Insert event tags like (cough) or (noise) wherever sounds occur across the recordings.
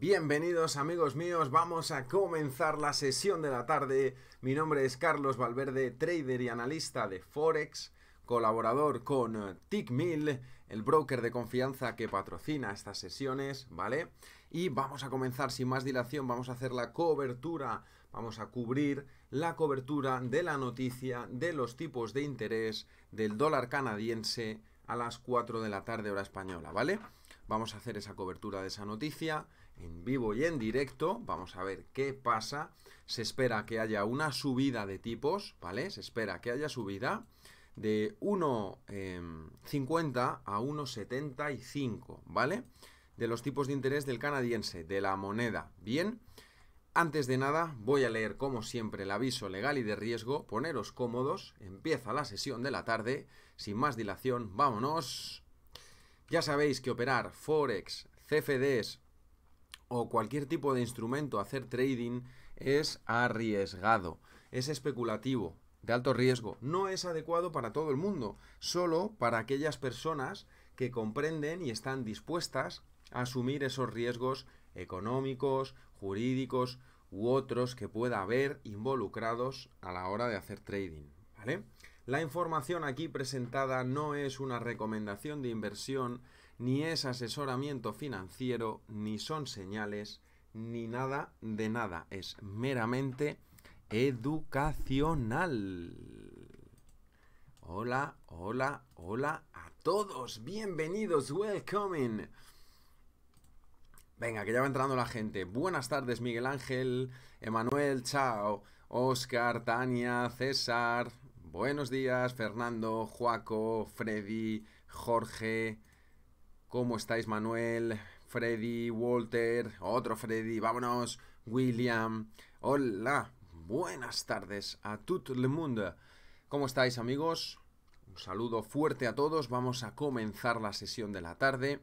Bienvenidos amigos míos, vamos a comenzar la sesión de la tarde. Mi nombre es Carlos Valverde, trader y analista de Forex, colaborador con eh, TickMill, el broker de confianza que patrocina estas sesiones, ¿vale? Y vamos a comenzar sin más dilación, vamos a hacer la cobertura, vamos a cubrir la cobertura de la noticia de los tipos de interés del dólar canadiense a las 4 de la tarde hora española, ¿vale? Vamos a hacer esa cobertura de esa noticia en vivo y en directo. Vamos a ver qué pasa. Se espera que haya una subida de tipos, ¿vale? Se espera que haya subida de 1,50 em, a 1,75, ¿vale? De los tipos de interés del canadiense, de la moneda. Bien, antes de nada voy a leer como siempre el aviso legal y de riesgo, poneros cómodos, empieza la sesión de la tarde, sin más dilación, vámonos. Ya sabéis que operar Forex, CFDs, o cualquier tipo de instrumento, hacer trading es arriesgado, es especulativo, de alto riesgo. No es adecuado para todo el mundo, solo para aquellas personas que comprenden y están dispuestas a asumir esos riesgos económicos, jurídicos u otros que pueda haber involucrados a la hora de hacer trading. La información aquí presentada no es una recomendación de inversión ni es asesoramiento financiero, ni son señales, ni nada de nada. Es meramente educacional. Hola, hola, hola a todos. Bienvenidos, welcome! Venga, que ya va entrando la gente. Buenas tardes, Miguel Ángel, Emanuel, chao. Oscar, Tania, César. Buenos días, Fernando, Juaco, Freddy, Jorge, ¿Cómo estáis Manuel? Freddy, Walter, otro Freddy, vámonos, William. Hola, buenas tardes a todo el mundo. ¿Cómo estáis amigos? Un saludo fuerte a todos. Vamos a comenzar la sesión de la tarde.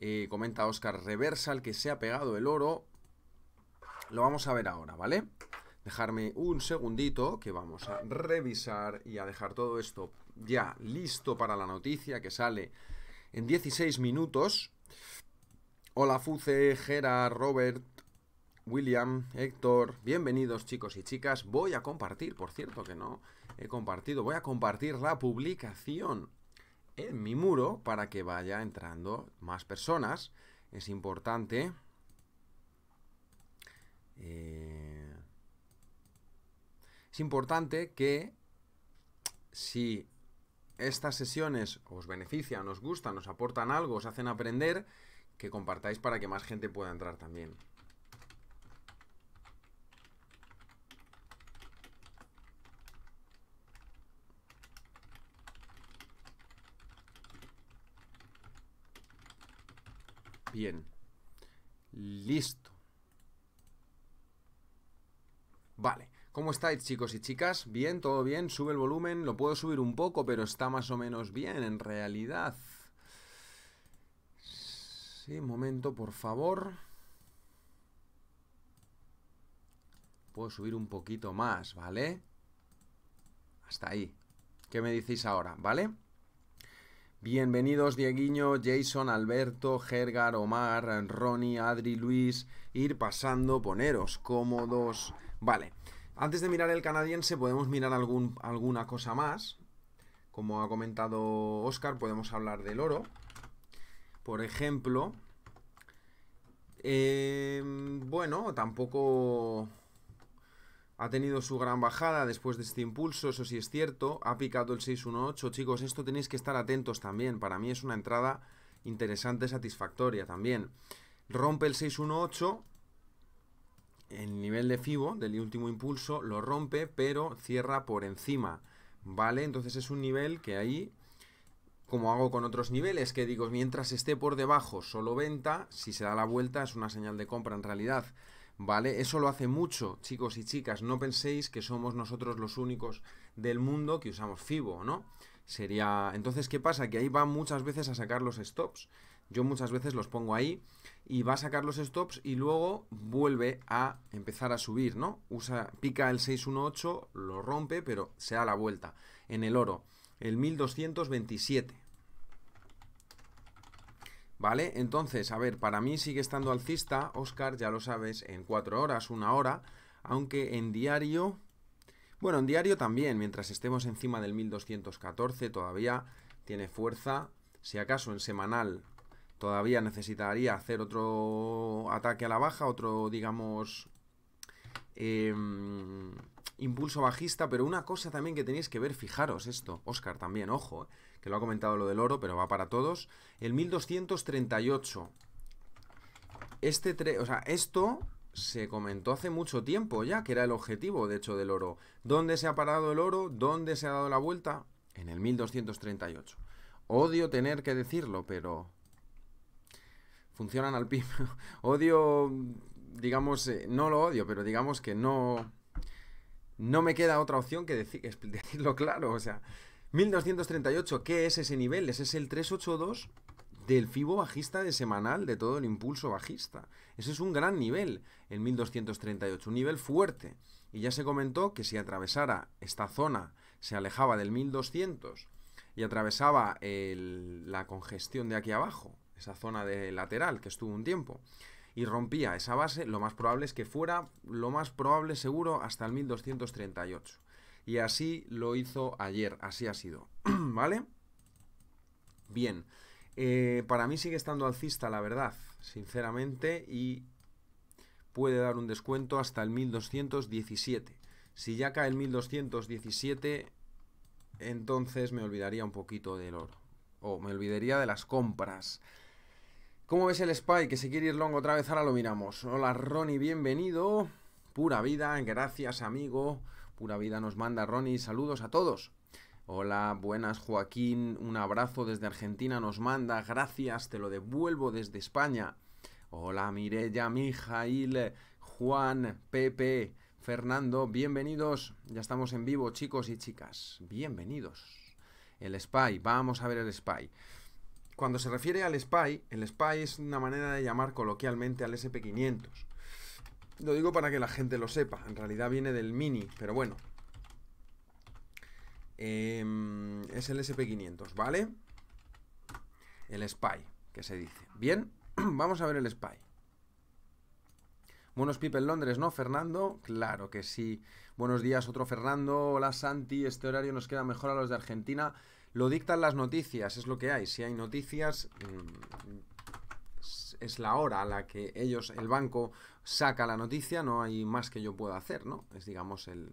Eh, comenta Oscar Reversal que se ha pegado el oro. Lo vamos a ver ahora, ¿vale? Dejarme un segundito que vamos a revisar y a dejar todo esto ya listo para la noticia que sale en 16 minutos. hola fuce, Gera, Robert, William, Héctor, bienvenidos chicos y chicas. Voy a compartir, por cierto que no he compartido, voy a compartir la publicación en mi muro para que vaya entrando más personas. Es importante. Eh, es importante que si estas sesiones os benefician, os gustan, os aportan algo, os hacen aprender, que compartáis para que más gente pueda entrar también. Bien. Listo. Vale. ¿Cómo estáis chicos y chicas? ¿Bien? ¿Todo bien? Sube el volumen, lo puedo subir un poco, pero está más o menos bien en realidad. Sí, momento, por favor. Puedo subir un poquito más, ¿vale? Hasta ahí. ¿Qué me decís ahora, ¿vale? Bienvenidos Dieguiño, Jason, Alberto, Gergar, Omar, Ronnie, Adri, Luis. Ir pasando, poneros cómodos. Vale. Antes de mirar el canadiense, podemos mirar algún, alguna cosa más. Como ha comentado Oscar, podemos hablar del oro. Por ejemplo. Eh, bueno, tampoco ha tenido su gran bajada después de este impulso, eso sí es cierto. Ha picado el 618. Chicos, esto tenéis que estar atentos también. Para mí es una entrada interesante, satisfactoria también. Rompe el 618 el nivel de FIBO del último impulso lo rompe, pero cierra por encima, ¿vale? Entonces es un nivel que ahí, como hago con otros niveles, que digo, mientras esté por debajo, solo venta, si se da la vuelta es una señal de compra en realidad, ¿vale? Eso lo hace mucho, chicos y chicas, no penséis que somos nosotros los únicos del mundo que usamos FIBO, ¿no? Sería... Entonces, ¿qué pasa? Que ahí va muchas veces a sacar los stops. Yo muchas veces los pongo ahí y va a sacar los stops y luego vuelve a empezar a subir, ¿no? Usa, pica el 618, lo rompe, pero se da la vuelta en el oro, el 1227. ¿Vale? Entonces, a ver, para mí sigue estando alcista, Oscar, ya lo sabes, en 4 horas, una hora, aunque en diario... Bueno, en diario también, mientras estemos encima del 1214 todavía tiene fuerza. Si acaso en semanal Todavía necesitaría hacer otro ataque a la baja, otro, digamos, em, impulso bajista. Pero una cosa también que tenéis que ver, fijaros esto, Oscar también, ojo, eh, que lo ha comentado lo del oro, pero va para todos. El 1238. Este 3... o sea, esto se comentó hace mucho tiempo ya, que era el objetivo, de hecho, del oro. ¿Dónde se ha parado el oro? ¿Dónde se ha dado la vuelta? En el 1238. Odio tener que decirlo, pero funcionan al PIB. (laughs) odio, digamos, eh, no lo odio, pero digamos que no, no me queda otra opción que decir, (laughs) decirlo claro. O sea, 1238, ¿qué es ese nivel? Ese es el 382 del FIBO bajista de semanal de todo el impulso bajista. Ese es un gran nivel, el 1238, un nivel fuerte. Y ya se comentó que si atravesara esta zona, se alejaba del 1200 y atravesaba el, la congestión de aquí abajo esa zona de lateral que estuvo un tiempo, y rompía esa base, lo más probable es que fuera, lo más probable seguro, hasta el 1238. Y así lo hizo ayer, así ha sido, (clears throat) ¿vale? Bien, eh, para mí sigue estando alcista, la verdad, sinceramente, y puede dar un descuento hasta el 1217. Si ya cae el 1217, entonces me olvidaría un poquito del oro. O me olvidaría de las compras. ¿Cómo ves el Spy? Que se quiere ir longo otra vez, ahora lo miramos. Hola Ronnie, bienvenido. Pura vida, gracias amigo. Pura vida nos manda Ronnie, saludos a todos. Hola, buenas Joaquín, un abrazo desde Argentina nos manda, gracias, te lo devuelvo desde España. Hola Mirella, Mijail, Juan, Pepe, Fernando, bienvenidos. Ya estamos en vivo, chicos y chicas, bienvenidos. El Spy, vamos a ver el Spy. Cuando se refiere al SPY, el SPY es una manera de llamar coloquialmente al SP500. Lo digo para que la gente lo sepa. En realidad viene del mini, pero bueno. Em, es el SP500, ¿vale? El SPY, que se dice. Bien, (clears throat) vamos a ver el SPY. Buenos people Londres, ¿no, Fernando? Claro que sí. Buenos días, otro Fernando. Hola, Santi. Este horario nos queda mejor a los de Argentina. Lo dictan las noticias, es lo que hay. Si hay noticias, mm, es la hora a la que ellos, el banco, saca la noticia, no hay más que yo pueda hacer, ¿no? Es, digamos, el...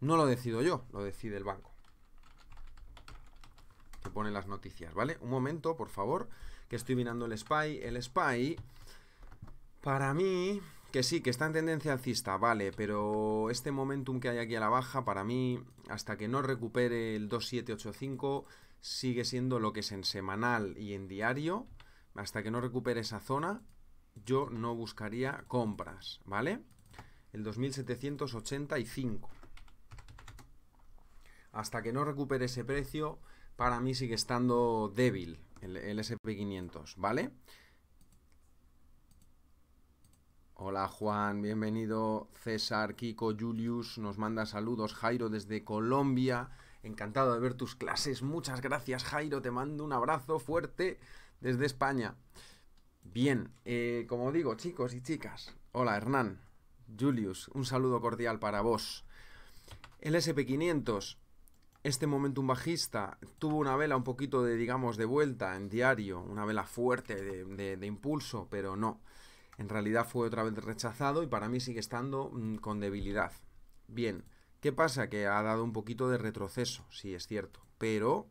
No lo decido yo, lo decide el banco. Que pone las noticias, ¿vale? Un momento, por favor, que estoy mirando el SPY. El SPY, para mí, que sí, que está en tendencia alcista, vale, pero este momentum que hay aquí a la baja, para mí, hasta que no recupere el 2785, sigue siendo lo que es en semanal y en diario. Hasta que no recupere esa zona, yo no buscaría compras, ¿vale? El 2785. Hasta que no recupere ese precio, para mí sigue estando débil el, SP500, ¿vale? Hola Juan, bienvenido. César, Kiko, Julius, nos manda saludos. Jairo desde Colombia, encantado de ver tus clases. Muchas gracias Jairo, te mando un abrazo fuerte desde España. Bien, eh, como digo, chicos y chicas. Hola Hernán, Julius, un saludo cordial para vos. El SP500, este un bajista, tuvo una vela un poquito de, digamos, de vuelta en diario, una vela fuerte de impulso, pero no en realidad fue otra vez rechazado y para mí sigue estando mm, con debilidad. Bien, ¿qué pasa? Que ha dado un poquito de retroceso, sí es cierto, pero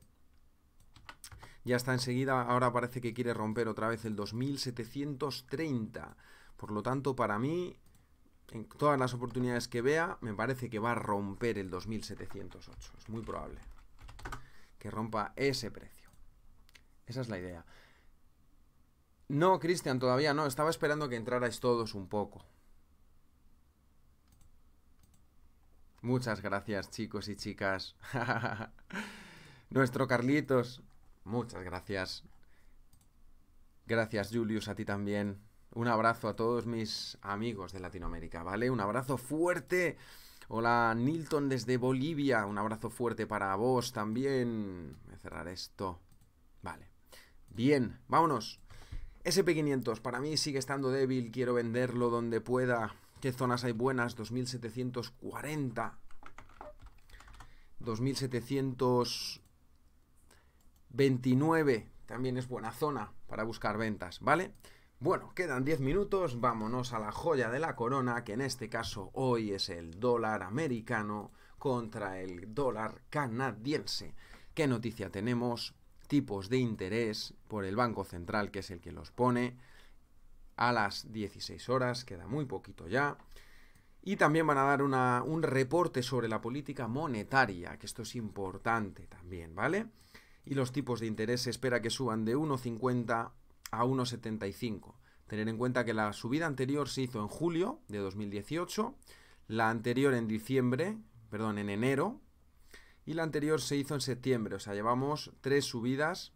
ya está enseguida, ahora parece que quiere romper otra vez el 2730. Por lo tanto, para mí, en todas las oportunidades que vea, me parece que va a romper el 2708. Es muy probable que rompa ese precio. Esa es la idea. No, Cristian, todavía no. Estaba esperando que entrarais todos un poco. Muchas gracias, chicos y chicas. (laughs) Nuestro Carlitos. Muchas gracias. Gracias, Julius, a ti también. Un abrazo a todos mis amigos de Latinoamérica, ¿vale? Un abrazo fuerte. Hola, Nilton desde Bolivia. Un abrazo fuerte para vos también. Voy a cerrar esto. Vale. Bien, vámonos. SP500 para mí sigue estando débil, quiero venderlo donde pueda. ¿Qué zonas hay buenas? 2740. 2729 también es buena zona para buscar ventas, ¿vale? Bueno, quedan 10 minutos, vámonos a la joya de la corona, que en este caso hoy es el dólar americano contra el dólar canadiense. ¿Qué noticia tenemos? tipos de interés por el Banco Central, que es el que los pone, a las 16 horas, queda muy poquito ya. Y también van a dar un reporte sobre la política monetaria, que esto es importante también, ¿vale? Y los tipos de interés se espera que suban de 1,50 a 1,75. Tener en cuenta que la subida anterior se hizo en julio de 2018, la anterior en diciembre, perdón, en enero y la anterior se hizo en septiembre, o sea, llevamos tres subidas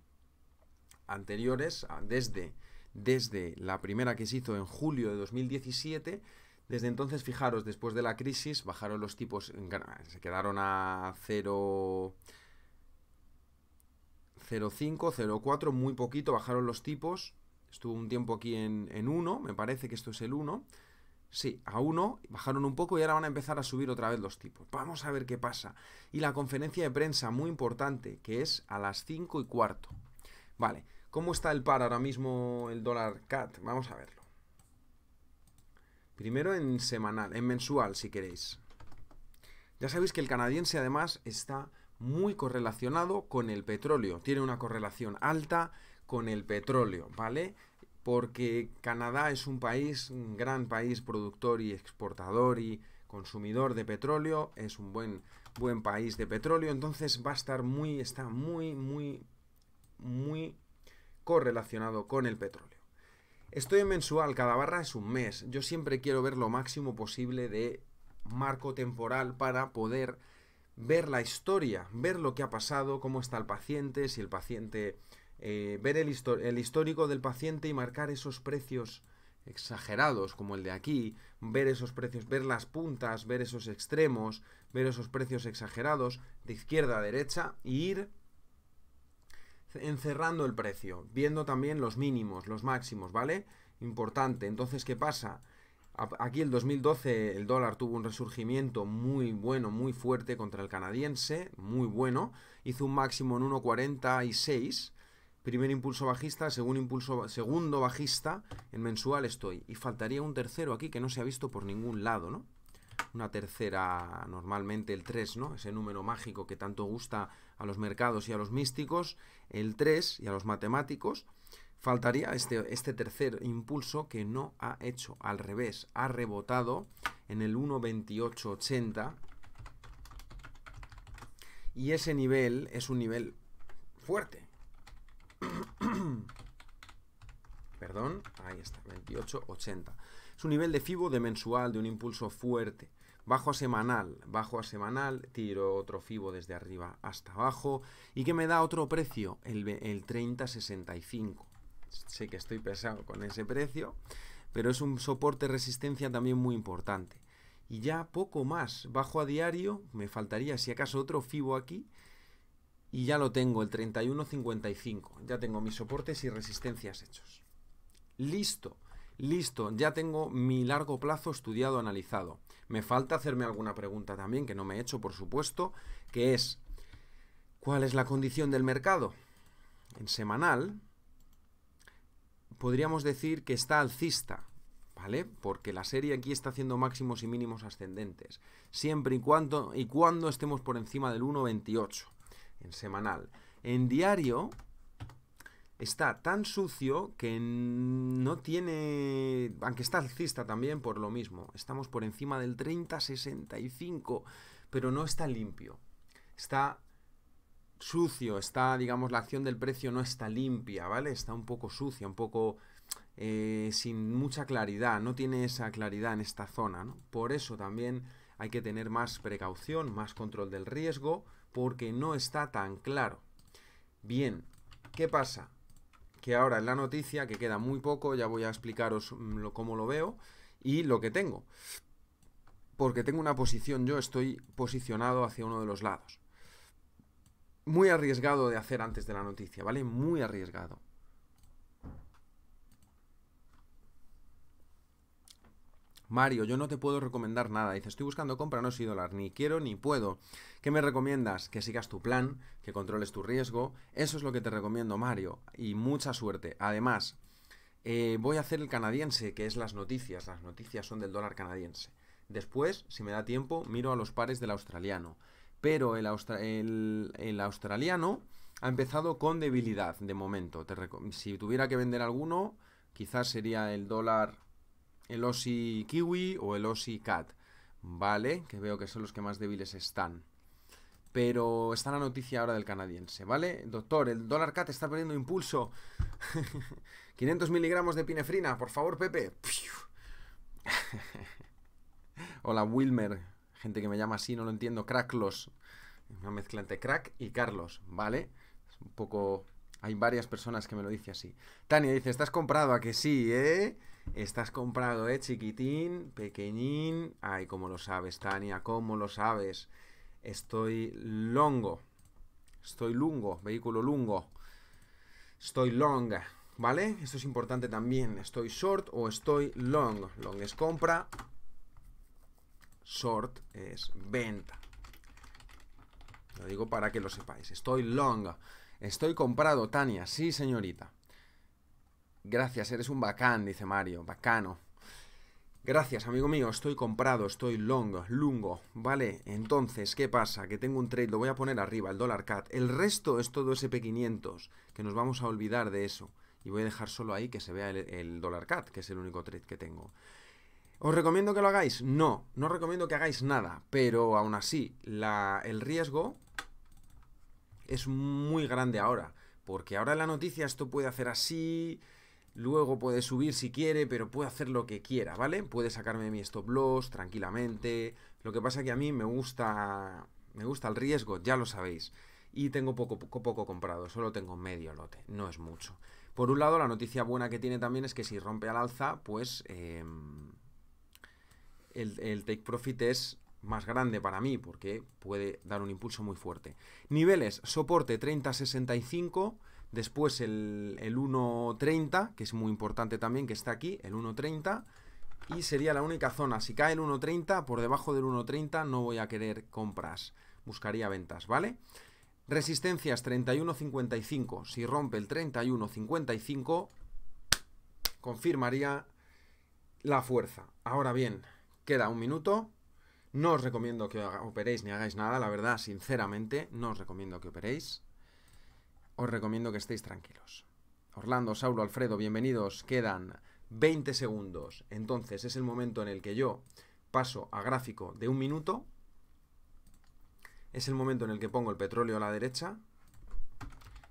anteriores ah, desde, desde la primera que se hizo en julio de 2017. Desde entonces, fijaros, después de la crisis bajaron los tipos, se quedaron a 0... 0,5, 0,4, muy poquito bajaron los tipos. Estuvo un tiempo aquí en, en 1, me parece que esto es el 1. Sí, a uno bajaron un poco y ahora van a empezar a subir otra vez los tipos. Vamos a ver qué pasa. Y la conferencia de prensa, muy importante, que es a las 5 y cuarto. Vale, ¿cómo está el par ahora mismo el dólar CAT? Vamos a verlo. Primero en semanal, en mensual si queréis. Ya sabéis que el canadiense además está muy correlacionado con el petróleo. Tiene una correlación alta con el petróleo, ¿vale? porque Canadá es un país, un gran país productor y exportador y consumidor de petróleo, es un buen, buen país de petróleo, entonces va a estar muy, está muy, muy, muy correlacionado con el petróleo. Estoy en mensual, cada barra es un mes, yo siempre quiero ver lo máximo posible de marco temporal para poder ver la historia, ver lo que ha pasado, cómo está el paciente, si el paciente eh, ver el, histórico del paciente y marcar esos precios exagerados como el de aquí, ver esos precios, ver las puntas, ver esos extremos, ver esos precios exagerados de izquierda a derecha y ir encerrando el precio, viendo también los mínimos, los máximos, ¿vale? Importante. Entonces, ¿qué pasa? Aquí el 2012 el dólar tuvo un resurgimiento muy bueno, muy fuerte contra el canadiense, muy bueno. Hizo un máximo en 1,46 primer impulso bajista, segundo impulso, segundo bajista, en mensual estoy. Y faltaría un tercero aquí que no se ha visto por ningún lado, ¿no? Una tercera, normalmente el 3, ¿no? Ese número mágico que tanto gusta a los mercados y a los místicos, el 3 y a los matemáticos. Faltaría este, este tercer impulso que no ha hecho, al revés, ha rebotado en el 1.2880. Y ese nivel es un nivel fuerte, (coughs) Perdón, ahí está, 28,80. Es un nivel de FIBO de mensual, de un impulso fuerte. Bajo a semanal, bajo a semanal, tiro otro FIBO desde arriba hasta abajo. ¿Y que me da otro precio? El, el 30,65. Sé que estoy pesado con ese precio, pero es un soporte resistencia también muy importante. Y ya poco más, bajo a diario, me faltaría si acaso otro FIBO aquí y ya lo tengo, el 3155. Ya tengo mis soportes y resistencias hechos. Listo, listo, ya tengo mi largo plazo estudiado, analizado. Me falta hacerme alguna pregunta también, que no me he hecho, por supuesto, que es, ¿cuál es la condición del mercado? En semanal, podríamos decir que está alcista, ¿vale? Porque la serie aquí está haciendo máximos y mínimos ascendentes, siempre y cuando, y cuando estemos por encima del 1,28 en semanal. En diario está tan sucio que no tiene, aunque está alcista también por lo mismo, estamos por encima del 30-65, pero no está limpio. Está sucio, está, digamos, la acción del precio no está limpia, ¿vale? Está un poco sucia, un poco eh, sin mucha claridad, no tiene esa claridad en esta zona, Por eso también hay que tener más precaución, más control del riesgo porque no está tan claro. Bien, ¿qué pasa? Que ahora en la noticia, que queda muy poco, ya voy a explicaros mm, cómo lo veo y lo que tengo. Porque tengo una posición, yo estoy posicionado hacia uno de los lados. Muy arriesgado de hacer antes de la noticia, ¿vale? Muy arriesgado. Mario, yo no te puedo recomendar nada. Dice, estoy buscando compra, no soy dólar, ni quiero ni puedo. ¿Qué me recomiendas? Que sigas tu plan, que controles tu riesgo. Eso es lo que te recomiendo, Mario. Y mucha suerte. Además, eh, voy a hacer el canadiense, que es las noticias. Las noticias son del dólar canadiense. Después, si me da tiempo, miro a los pares del australiano. Pero el, australiano ha empezado con debilidad de momento. si tuviera que vender alguno, quizás sería el dólar el OSI Kiwi o el OSI Cat, ¿vale? Que veo que son los que más débiles están. Pero está la noticia ahora del canadiense, ¿vale? Doctor, el dólar cat está perdiendo impulso. 500 (laughs) miligramos de pinefrina, por favor, Pepe. (laughs) Hola, Wilmer. Gente que me llama así, no lo entiendo. Cracklos. Una mezcla entre crack y Carlos, ¿vale? un poco... Hay varias personas que me lo dicen así. Tania dice, estás comprado a que sí, ¿eh? Estás comprado, ¿eh, chiquitín? Pequeñín. Ay, cómo lo sabes, Tania, cómo lo sabes. Estoy longo. Estoy lungo, vehículo lungo. Estoy long, ¿vale? Esto es importante también. Estoy short o estoy long. Long es compra. Short es venta. Lo digo para que lo sepáis. Estoy long. Estoy comprado, Tania. Sí, señorita. Gracias, eres un bacán, dice Mario. Bacano. Gracias, amigo mío, estoy comprado, estoy long, lungo, ¿vale? Entonces, ¿qué pasa? Que tengo un trade, lo voy a poner arriba, el dólar cat. El resto es todo SP500, que nos vamos a olvidar de eso. Y voy a dejar solo ahí que se vea el, dólar cat, que es el único trade que tengo. ¿Os recomiendo que lo hagáis? No, no recomiendo que hagáis nada, pero aún así, el riesgo es muy grande ahora, porque ahora en la noticia esto puede hacer así, Luego puede subir si quiere, pero puede hacer lo que quiera, ¿vale? Puede sacarme mi stop loss tranquilamente. Lo que pasa es que a mí me gusta me gusta el riesgo, ya lo sabéis. Y tengo poco, poco, poco comprado, solo tengo medio lote, no es mucho. Por un lado, la noticia buena que tiene también es que si rompe al alza, pues em, el, el take profit es más grande para mí porque puede dar un impulso muy fuerte. Niveles, soporte 30-65 Después el, 1.30, que es muy importante también, que está aquí, el 1.30. Y sería la única zona. Si cae el 1.30, por debajo del 1.30 no voy a querer compras. Buscaría ventas, ¿vale? Resistencias 31.55. Si rompe el 31.55, confirmaría la fuerza. Ahora bien, queda un minuto. No os recomiendo que operéis ni hagáis nada, la verdad, sinceramente, no os recomiendo que operéis os recomiendo que estéis tranquilos. Orlando, Saulo, Alfredo, bienvenidos. Quedan 20 segundos. Entonces es el momento en el que yo paso a gráfico de un minuto. Es el momento en el que pongo el petróleo a la derecha.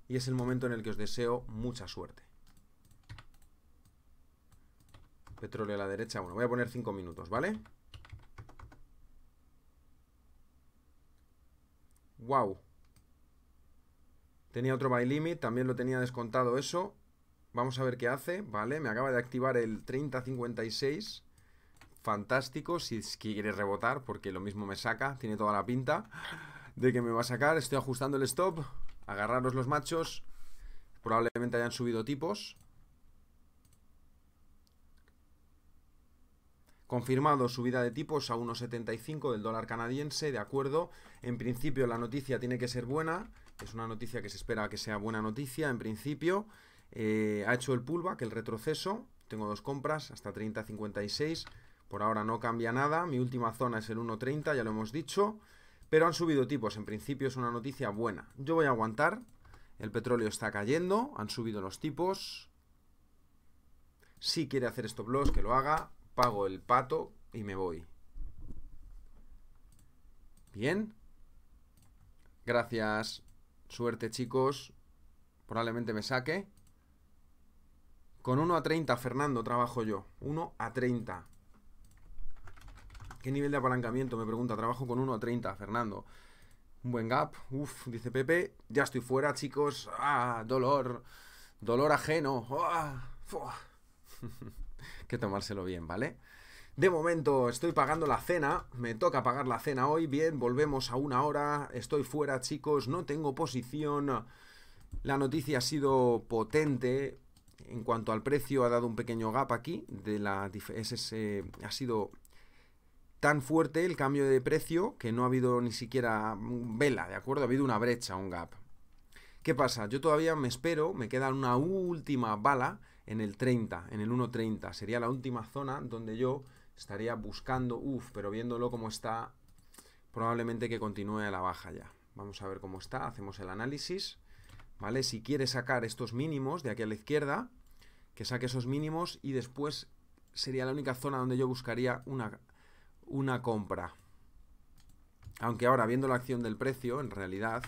Y es el momento en el que os deseo mucha suerte. Petróleo a la derecha. Bueno, voy a poner 5 minutos, ¿vale? ¡Guau! Tenía otro buy limit, también lo tenía descontado eso. Vamos a ver qué hace, ¿vale? Me acaba de activar el 3056. Fantástico, si quiere rebotar, porque lo mismo me saca, tiene toda la pinta de que me va a sacar. Estoy ajustando el stop, agarraros los machos. Probablemente hayan subido tipos. Confirmado subida de tipos a 1,75 del dólar canadiense, de acuerdo. En principio la noticia tiene que ser buena. Es una noticia que se espera que sea buena noticia en principio. Eh, ha hecho el pullback, el retroceso. Tengo dos compras hasta 30.56. Por ahora no cambia nada. Mi última zona es el 1.30, ya lo hemos dicho. Pero han subido tipos. En principio es una noticia buena. Yo voy a aguantar. El petróleo está cayendo. Han subido los tipos. Si quiere hacer stop loss, que lo haga. Pago el pato y me voy. Bien. Gracias. Suerte, chicos. Probablemente me saque. Con 1 a 30, Fernando, trabajo yo. 1 a 30. ¿Qué nivel de apalancamiento? Me pregunta. Trabajo con 1 a 30, Fernando. Un buen gap. Uf, dice Pepe. Ya estoy fuera, chicos. Ah, dolor. Dolor ajeno. Ah, (laughs) que tomárselo bien, ¿vale? De momento estoy pagando la cena, me toca pagar la cena hoy, bien, volvemos a una hora, estoy fuera chicos, no tengo posición, la noticia ha sido potente, en cuanto al precio ha dado un pequeño gap aquí, de la ha sido tan fuerte el cambio de precio que no ha habido ni siquiera vela, ¿de acuerdo? Ha habido una brecha, un gap. ¿Qué pasa? Yo todavía me espero, me queda una última bala en el 30, en el 1.30, sería la última zona donde yo estaría buscando, uff, pero viéndolo como está, probablemente que continúe a la baja ya. Vamos a ver cómo está, hacemos el análisis, ¿vale? Si quiere sacar estos mínimos de aquí a la izquierda, que saque esos mínimos y después sería la única zona donde yo buscaría una, una compra. Aunque ahora, viendo la acción del precio, en realidad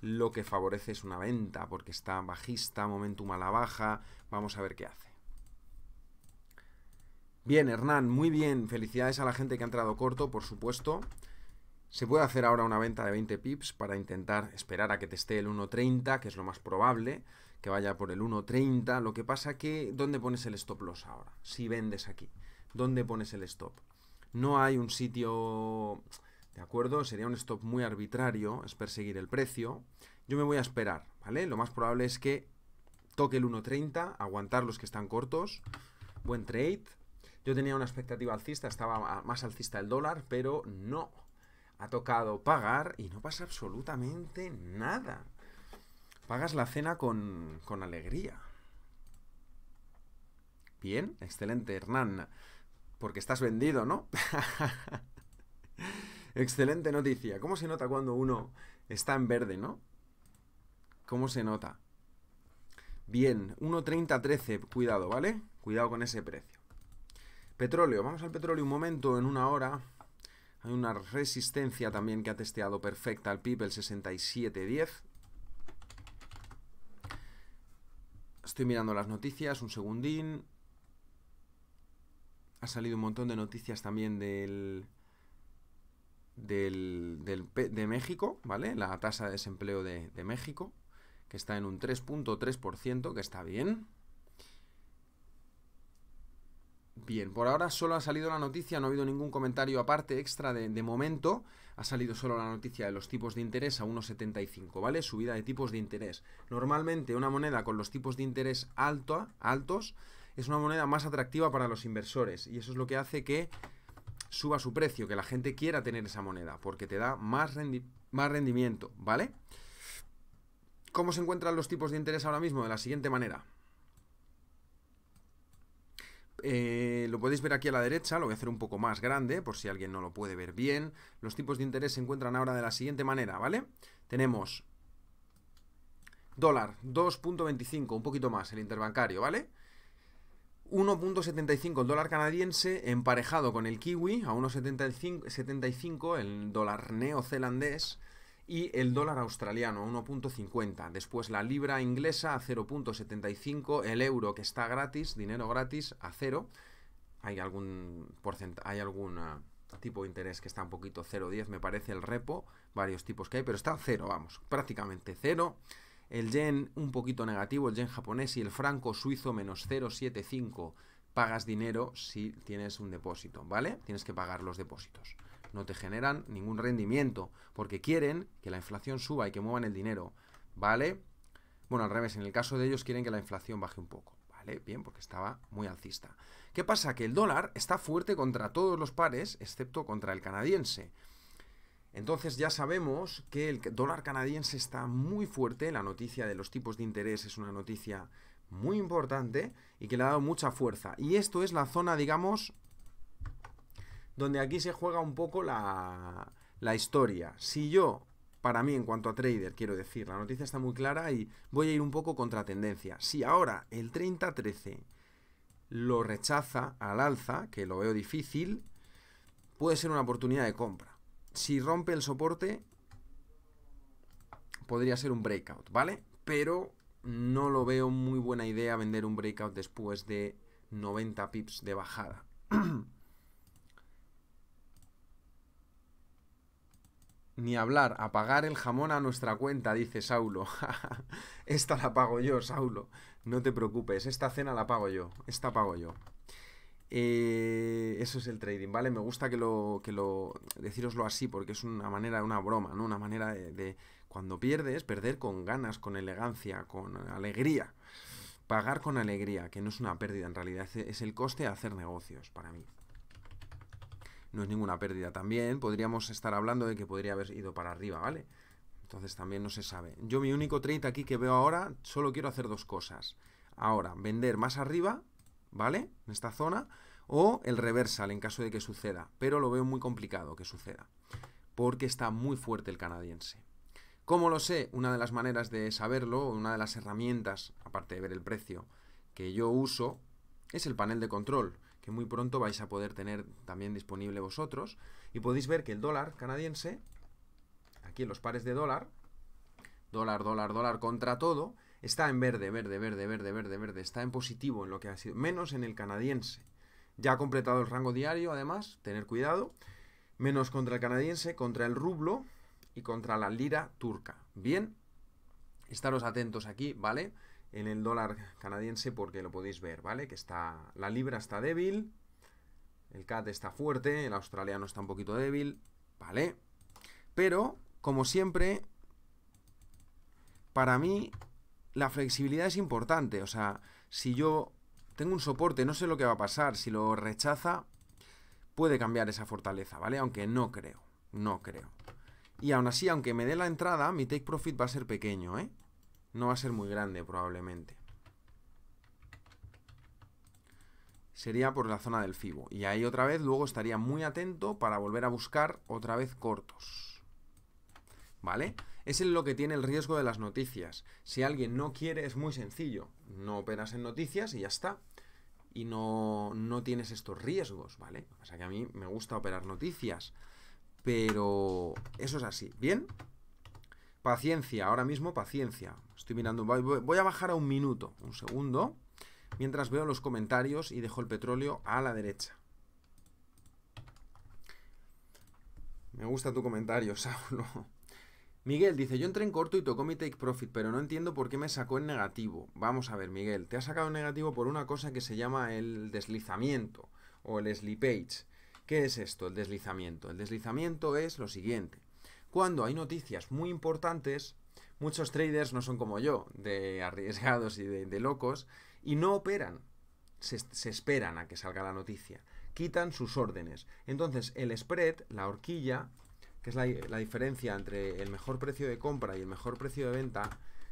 lo que favorece es una venta, porque está bajista, momentum a la baja, vamos a ver qué hace. Bien, Hernán, muy bien. Felicidades a la gente que ha entrado corto, por supuesto. Se puede hacer ahora una venta de 20 pips para intentar esperar a que te esté el 1.30, que es lo más probable, que vaya por el 1.30. Lo que pasa que, ¿dónde pones el stop loss ahora? Si vendes aquí, ¿dónde pones el stop? No hay un sitio, ¿de acuerdo? Sería un stop muy arbitrario, es perseguir el precio. Yo me voy a esperar, ¿vale? Lo más probable es que toque el 1.30, aguantar los que están cortos, buen trade, yo tenía una expectativa alcista, estaba más alcista el dólar, pero no. Ha tocado pagar y no pasa absolutamente nada. Pagas la cena con, alegría. Bien, excelente, Hernán. Porque estás vendido, ¿no? (laughs) excelente noticia. ¿Cómo se nota cuando uno está en verde, no? ¿Cómo se nota? Bien, 1.3013, cuidado, ¿vale? Cuidado con ese precio. Petróleo, vamos al petróleo un momento, en una hora. Hay una resistencia también que ha testeado perfecta al PIB, el 6710. Estoy mirando las noticias, un segundín. Ha salido un montón de noticias también del, de México, ¿vale? La tasa de desempleo de, de México, que está en un 3.3%, que está bien. Bien, por ahora solo ha salido la noticia, no ha habido ningún comentario aparte extra de, momento. Ha salido solo la noticia de los tipos de interés a 1,75, ¿vale? Subida de tipos de interés. Normalmente una moneda con los tipos de interés altos es una moneda más atractiva para los inversores y eso es lo que hace que suba su precio, que la gente quiera tener esa moneda, porque te da más, más rendimiento, ¿vale? ¿Cómo se encuentran los tipos de interés ahora mismo? De la siguiente manera. Eh, lo podéis ver aquí a la derecha, lo voy a hacer un poco más grande por si alguien no lo puede ver bien. Los tipos de interés se encuentran ahora de la siguiente manera, ¿vale? Tenemos dólar 2.25, un poquito más el interbancario, ¿vale? 1.75 el dólar canadiense emparejado con el kiwi a 1.75 el dólar neozelandés y el dólar australiano a 1.50, después la libra inglesa a 0.75, el euro que está gratis, dinero gratis a 0, hay algún hay algún ah, tipo de interés que está un poquito 0.10 me parece el repo, varios tipos que hay, pero está a 0, vamos, prácticamente 0. El yen un poquito negativo, el yen japonés y el franco suizo menos 0.75. Pagas dinero si tienes un depósito, ¿vale? Tienes que pagar los depósitos no te generan ningún rendimiento, porque quieren que la inflación suba y que muevan el dinero, ¿vale? Bueno, al revés, en el caso de ellos quieren que la inflación baje un poco, ¿vale? Bien, porque estaba muy alcista. ¿Qué pasa? Que el dólar está fuerte contra todos los pares, excepto contra el canadiense. Entonces ya sabemos que el dólar canadiense está muy fuerte, la noticia de los tipos de interés es una noticia muy importante y que le ha dado mucha fuerza. Y esto es la zona, digamos, donde aquí se juega un poco la, historia. Si yo, para mí en cuanto a trader, quiero decir, la noticia está muy clara y voy a ir un poco contra tendencia. Si ahora el 30-13 lo rechaza al alza, que lo veo difícil, puede ser una oportunidad de compra. Si rompe el soporte, podría ser un breakout, ¿vale? Pero no lo veo muy buena idea vender un breakout después de 90 pips de bajada. (clears throat) Ni hablar, apagar el jamón a nuestra cuenta, dice Saulo. (laughs) esta la pago yo, Saulo. No te preocupes, esta cena la pago yo. Esta pago yo. Eh, eso es el trading, ¿vale? Me gusta que lo, que lo, deciroslo así, porque es una manera, una broma, ¿no? Una manera de cuando pierdes, perder con ganas, con elegancia, con alegría. Pagar con alegría, que no es una pérdida en realidad, es el coste de hacer negocios para mí no es ninguna pérdida. También podríamos estar hablando de que podría haber ido para arriba, ¿vale? Entonces también no se sabe. Yo mi único trade aquí que veo ahora, solo quiero hacer dos cosas. Ahora, vender más arriba, ¿vale? En esta zona, o el reversal en caso de que suceda. Pero lo veo muy complicado que suceda, porque está muy fuerte el canadiense. ¿Cómo lo sé? Una de las maneras de saberlo, una de las herramientas, aparte de ver el precio, que yo uso, es el panel de control que muy pronto vais a poder tener también disponible vosotros. Y podéis ver que el dólar canadiense, aquí en los pares de dólar, dólar, dólar, dólar contra todo, está en verde, verde, verde, verde, verde, verde, está en positivo en lo que ha sido, menos en el canadiense. Ya ha completado el rango diario, además, tener cuidado, menos contra el canadiense, contra el rublo y contra la lira turca. Bien, estaros atentos aquí, ¿vale? en el dólar canadiense porque lo podéis ver, ¿vale? Que está la libra está débil, el CAD está fuerte, el australiano está un poquito débil, ¿vale? Pero, como siempre, para mí la flexibilidad es importante. O sea, si yo tengo un soporte, no sé lo que va a pasar, si lo rechaza, puede cambiar esa fortaleza, ¿vale? Aunque no creo, no creo. Y aún así, aunque me dé la entrada, mi take profit va a ser pequeño, ¿eh? no va a ser muy grande probablemente. Sería por la zona del FIBO. Y ahí otra vez luego estaría muy atento para volver a buscar otra vez cortos. ¿Vale? Es lo que tiene el riesgo de las noticias. Si alguien no quiere es muy sencillo. No operas en noticias y ya está. Y no, no tienes estos riesgos, ¿vale? O sea que a mí me gusta operar noticias. Pero eso es así. ¿Bien? Paciencia, ahora mismo paciencia. Estoy mirando, voy a bajar a un minuto, un segundo, mientras veo los comentarios y dejo el petróleo a la derecha. Me gusta tu comentario, (laughs) Saulo. Miguel dice, yo entré en corto y tocó mi take profit, pero no entiendo por qué me sacó en negativo. Vamos a ver, Miguel, te ha sacado en negativo por una cosa que se llama el deslizamiento o el slippage. ¿Qué es esto, el deslizamiento? El deslizamiento es lo siguiente cuando hay noticias muy importantes, muchos traders no son como yo, de arriesgados y de, locos, y no operan. Se, esperan a que salga la noticia. Quitan sus órdenes. Entonces, el spread, la horquilla, que es la diferencia entre el mejor precio de compra y el mejor precio de venta,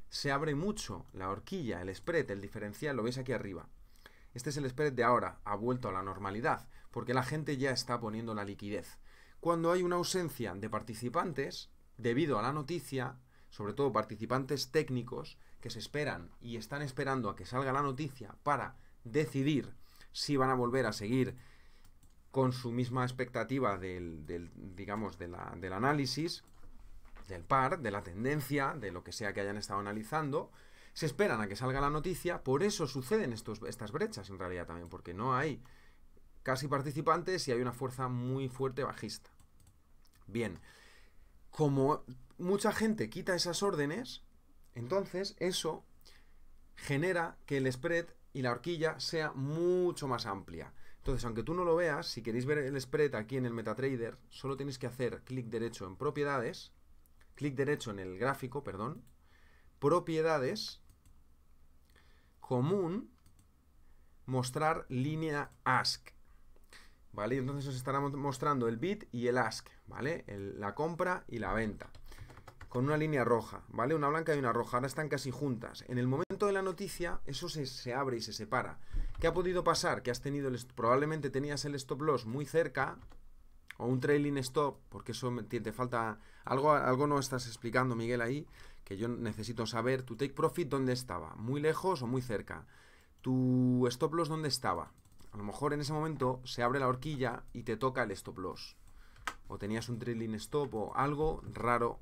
se abre mucho. La horquilla, el spread, el diferencial, lo veis aquí arriba. Este es el spread de ahora, ha vuelto a la normalidad, porque la gente ya está poniendo la liquidez cuando hay una ausencia de participantes debido a la noticia, sobre todo participantes técnicos que se esperan y están esperando a que salga la noticia para decidir si van a volver a seguir con su misma expectativa del, digamos, del análisis, del par, de la tendencia, de lo que sea que hayan estado analizando, se esperan a que salga la noticia, por eso suceden estos, estas brechas en realidad también, porque no hay casi participantes y hay una fuerza muy fuerte bajista. Bien, como mucha gente quita esas órdenes, entonces eso genera que el spread y la horquilla sea mucho más amplia. Entonces, aunque tú no lo veas, si queréis ver el spread aquí en el MetaTrader, solo tenéis que hacer clic derecho en propiedades, clic derecho en el gráfico, perdón, propiedades, común, mostrar línea ask. ¿vale? entonces os estará mostrando el bid y el ask, ¿vale? la compra y la venta, con una línea roja, ¿vale? Una blanca y una roja, ahora están casi juntas. En el momento de la noticia, eso se, abre y se separa. ¿Qué ha podido pasar? Que has tenido, probablemente tenías el stop loss muy cerca, o un trailing stop, porque eso te, te falta, algo, algo no estás explicando, Miguel, ahí, que yo necesito saber, tu take profit, ¿dónde estaba? ¿Muy lejos o muy cerca? ¿Tu stop loss dónde estaba? a lo mejor en ese momento se abre la horquilla y te toca el stop loss. O tenías un trailing stop o algo raro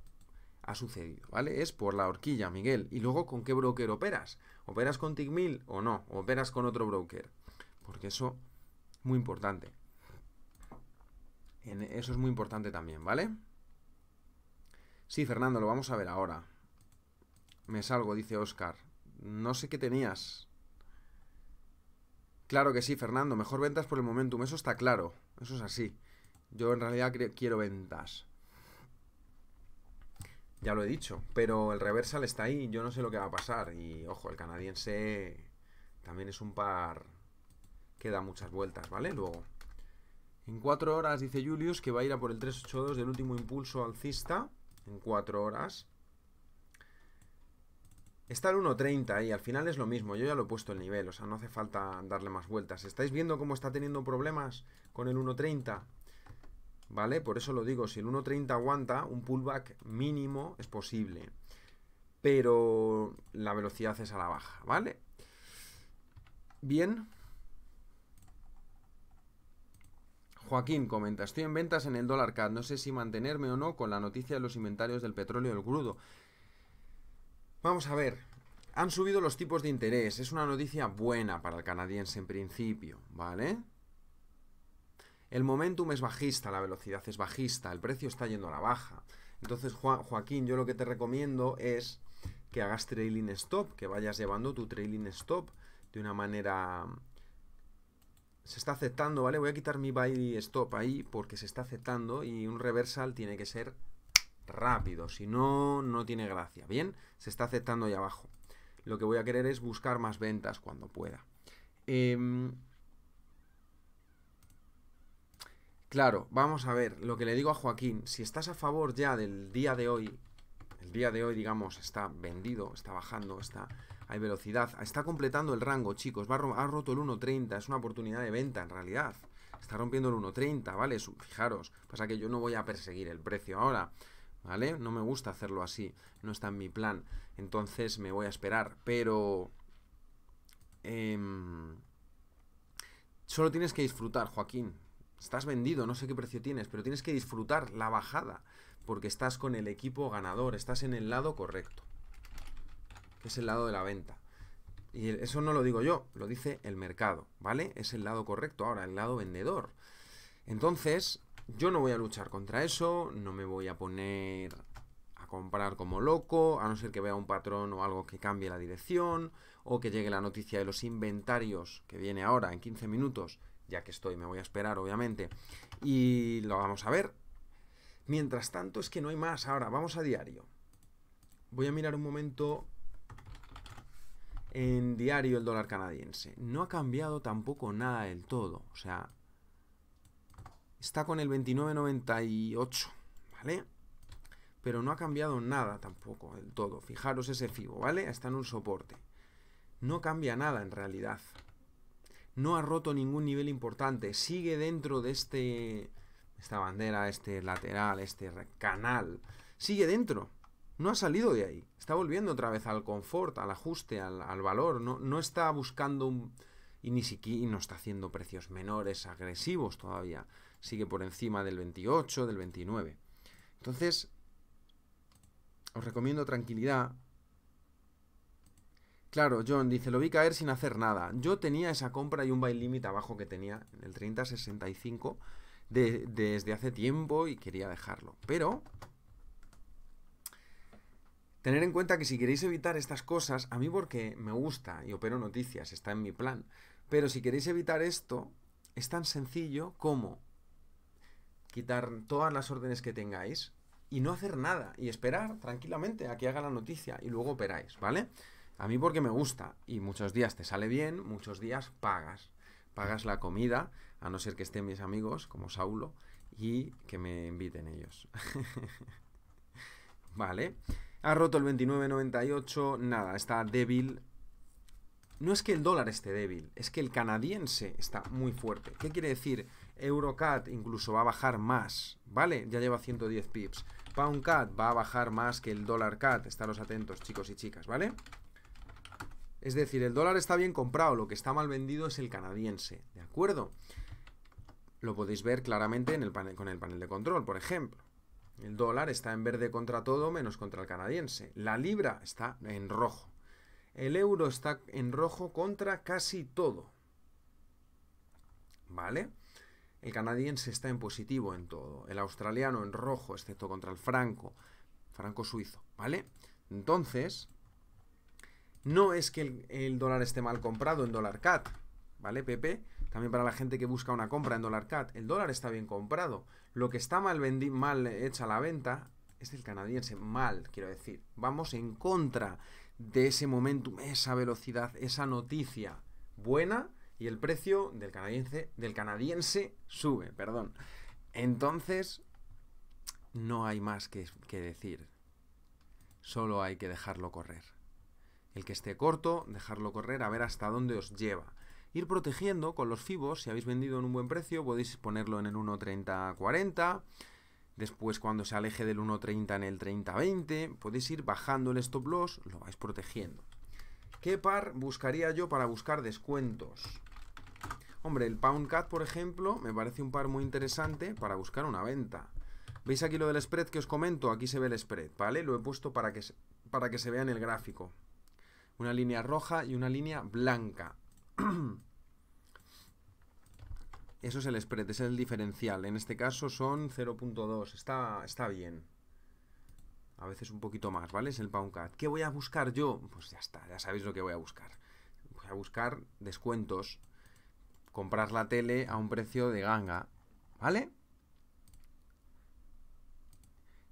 ha sucedido, ¿vale? Es por la horquilla, Miguel. Y luego, ¿con qué broker operas? ¿Operas con Tickmill o no? operas con otro broker? Porque eso es muy importante. eso es muy importante también, ¿vale? Sí, Fernando, lo vamos a ver ahora. Me salgo, dice Oscar. No sé qué tenías. Claro que sí, Fernando. Mejor ventas por el momentum. Eso está claro. Eso es así. Yo en realidad quiero ventas. Ya lo he dicho. Pero el reversal está ahí. Yo no sé lo que va a pasar. Y ojo, el canadiense también es un par que da muchas vueltas, ¿vale? Luego. En cuatro horas dice Julius que va a ir a por el 382 del último impulso alcista. En cuatro horas. Está el 1.30 y al final es lo mismo, yo ya lo he puesto el nivel, o sea, no hace falta darle más vueltas. ¿Estáis viendo cómo está teniendo problemas con el 1.30? ¿Vale? Por eso lo digo, si el 1.30 aguanta, un pullback mínimo es posible. Pero la velocidad es a la baja, ¿vale? Bien. Joaquín comenta, estoy en ventas en el dólar CAD, no sé si mantenerme o no con la noticia de los inventarios del petróleo y el crudo. Vamos a ver, han subido los tipos de interés, es una noticia buena para el canadiense en principio, ¿vale? El momentum es bajista, la velocidad es bajista, el precio está yendo a la baja. Entonces, Joaquín, yo lo que te recomiendo es que hagas trailing stop, que vayas llevando tu trailing stop de una manera... Se está aceptando, ¿vale? Voy a quitar mi buy stop ahí porque se está aceptando y un reversal tiene que ser rápido, si no, no tiene gracia. Bien, se está aceptando ahí abajo. Lo que voy a querer es buscar más ventas cuando pueda. Em, claro, vamos a ver, lo que le digo a Joaquín, si estás a favor ya del día de hoy, el día de hoy, digamos, está vendido, está bajando, está, hay velocidad, está completando el rango, chicos, ha roto el 1.30, es una oportunidad de venta en realidad está rompiendo el 1.30, ¿vale? Fijaros, pasa que yo no voy a perseguir el precio ahora. ¿vale? No me gusta hacerlo así, no está en mi plan, entonces me voy a esperar, pero... Em, solo tienes que disfrutar, Joaquín. Estás vendido, no sé qué precio tienes, pero tienes que disfrutar la bajada, porque estás con el equipo ganador, estás en el lado correcto, que es el lado de la venta. Y eso no lo digo yo, lo dice el mercado, ¿vale? Es el lado correcto ahora, el lado vendedor. Entonces, yo no voy a luchar contra eso, no me voy a poner a comprar como loco, a no ser que vea un patrón o algo que cambie la dirección, o que llegue la noticia de los inventarios que viene ahora en 15 minutos, ya que estoy, me voy a esperar obviamente, y lo vamos a ver. Mientras tanto es que no hay más, ahora vamos a diario. Voy a mirar un momento en diario el dólar canadiense. No ha cambiado tampoco nada del todo, o sea, está con el 29.98, ¿vale? Pero no ha cambiado nada tampoco del todo. Fijaros ese FIBO, ¿vale? Está en un soporte. No cambia nada en realidad. No ha roto ningún nivel importante. Sigue dentro de este esta bandera, este lateral, este canal, sigue dentro. No ha salido de ahí. Está volviendo otra vez al confort, al ajuste, al, valor. No, no, está buscando un... Y ni siquiera no está haciendo precios menores, agresivos todavía sigue por encima del 28, del 29. Entonces, os recomiendo tranquilidad. Claro, John dice, lo vi caer sin hacer nada. Yo tenía esa compra y un buy limit abajo que tenía en el 30.65 de, desde hace tiempo y quería dejarlo. Pero, tener en cuenta que si queréis evitar estas cosas, a mí porque me gusta y opero noticias, está en mi plan. Pero si queréis evitar esto, es tan sencillo como quitar todas las órdenes que tengáis y no hacer nada y esperar tranquilamente a que haga la noticia y luego operáis, ¿vale? A mí porque me gusta y muchos días te sale bien, muchos días pagas. Pagas la comida, a no ser que estén mis amigos como Saulo y que me inviten ellos. (laughs) vale. Ha roto el 29.98, nada, está débil. No es que el dólar esté débil, es que el canadiense está muy fuerte. ¿Qué quiere decir? Eurocat incluso va a bajar más, ¿vale? Ya lleva 110 pips. Poundcat va a bajar más que el dólar cat. Estaros atentos, chicos y chicas, ¿vale? Es decir, el dólar está bien comprado, lo que está mal vendido es el canadiense, ¿de acuerdo? Lo podéis ver claramente en el panel, con el panel de control, por ejemplo. El dólar está en verde contra todo menos contra el canadiense. La libra está en rojo. El euro está en rojo contra casi todo. ¿Vale? El canadiense está en positivo en todo. El australiano en rojo, excepto contra el franco. Franco suizo, ¿vale? Entonces, no es que el, dólar esté mal comprado en dólar CAT, ¿vale, Pepe? También para la gente que busca una compra en dólar CAT, el dólar está bien comprado. Lo que está mal, mal hecha la venta es el canadiense. Mal, quiero decir. Vamos en contra de ese momentum, esa velocidad, esa noticia buena y el precio del canadiense, del canadiense sube, perdón. Entonces, no hay más que, decir. Solo hay que dejarlo correr. El que esté corto, dejarlo correr a ver hasta dónde os lleva. Ir protegiendo con los FIBOs, si habéis vendido en un buen precio, podéis ponerlo en el 1.30-40. Después, cuando se aleje del 1.30 en el 30-20, podéis ir bajando el stop loss, lo vais protegiendo. ¿Qué par buscaría yo para buscar descuentos? Hombre, el Poundcat, por ejemplo, me parece un par muy interesante para buscar una venta. ¿Veis aquí lo del spread que os comento? Aquí se ve el spread, ¿vale? Lo he puesto para que se, para que se vea en el gráfico. Una línea roja y una línea blanca. (clears throat) Eso es el spread, es el diferencial. En este caso son 0.2. Está, está bien. A veces un poquito más, ¿vale? Es el Poundcat. ¿Qué voy a buscar yo? Pues ya está, ya sabéis lo que voy a buscar. Voy a buscar descuentos comprar la tele a un precio de ganga, ¿vale?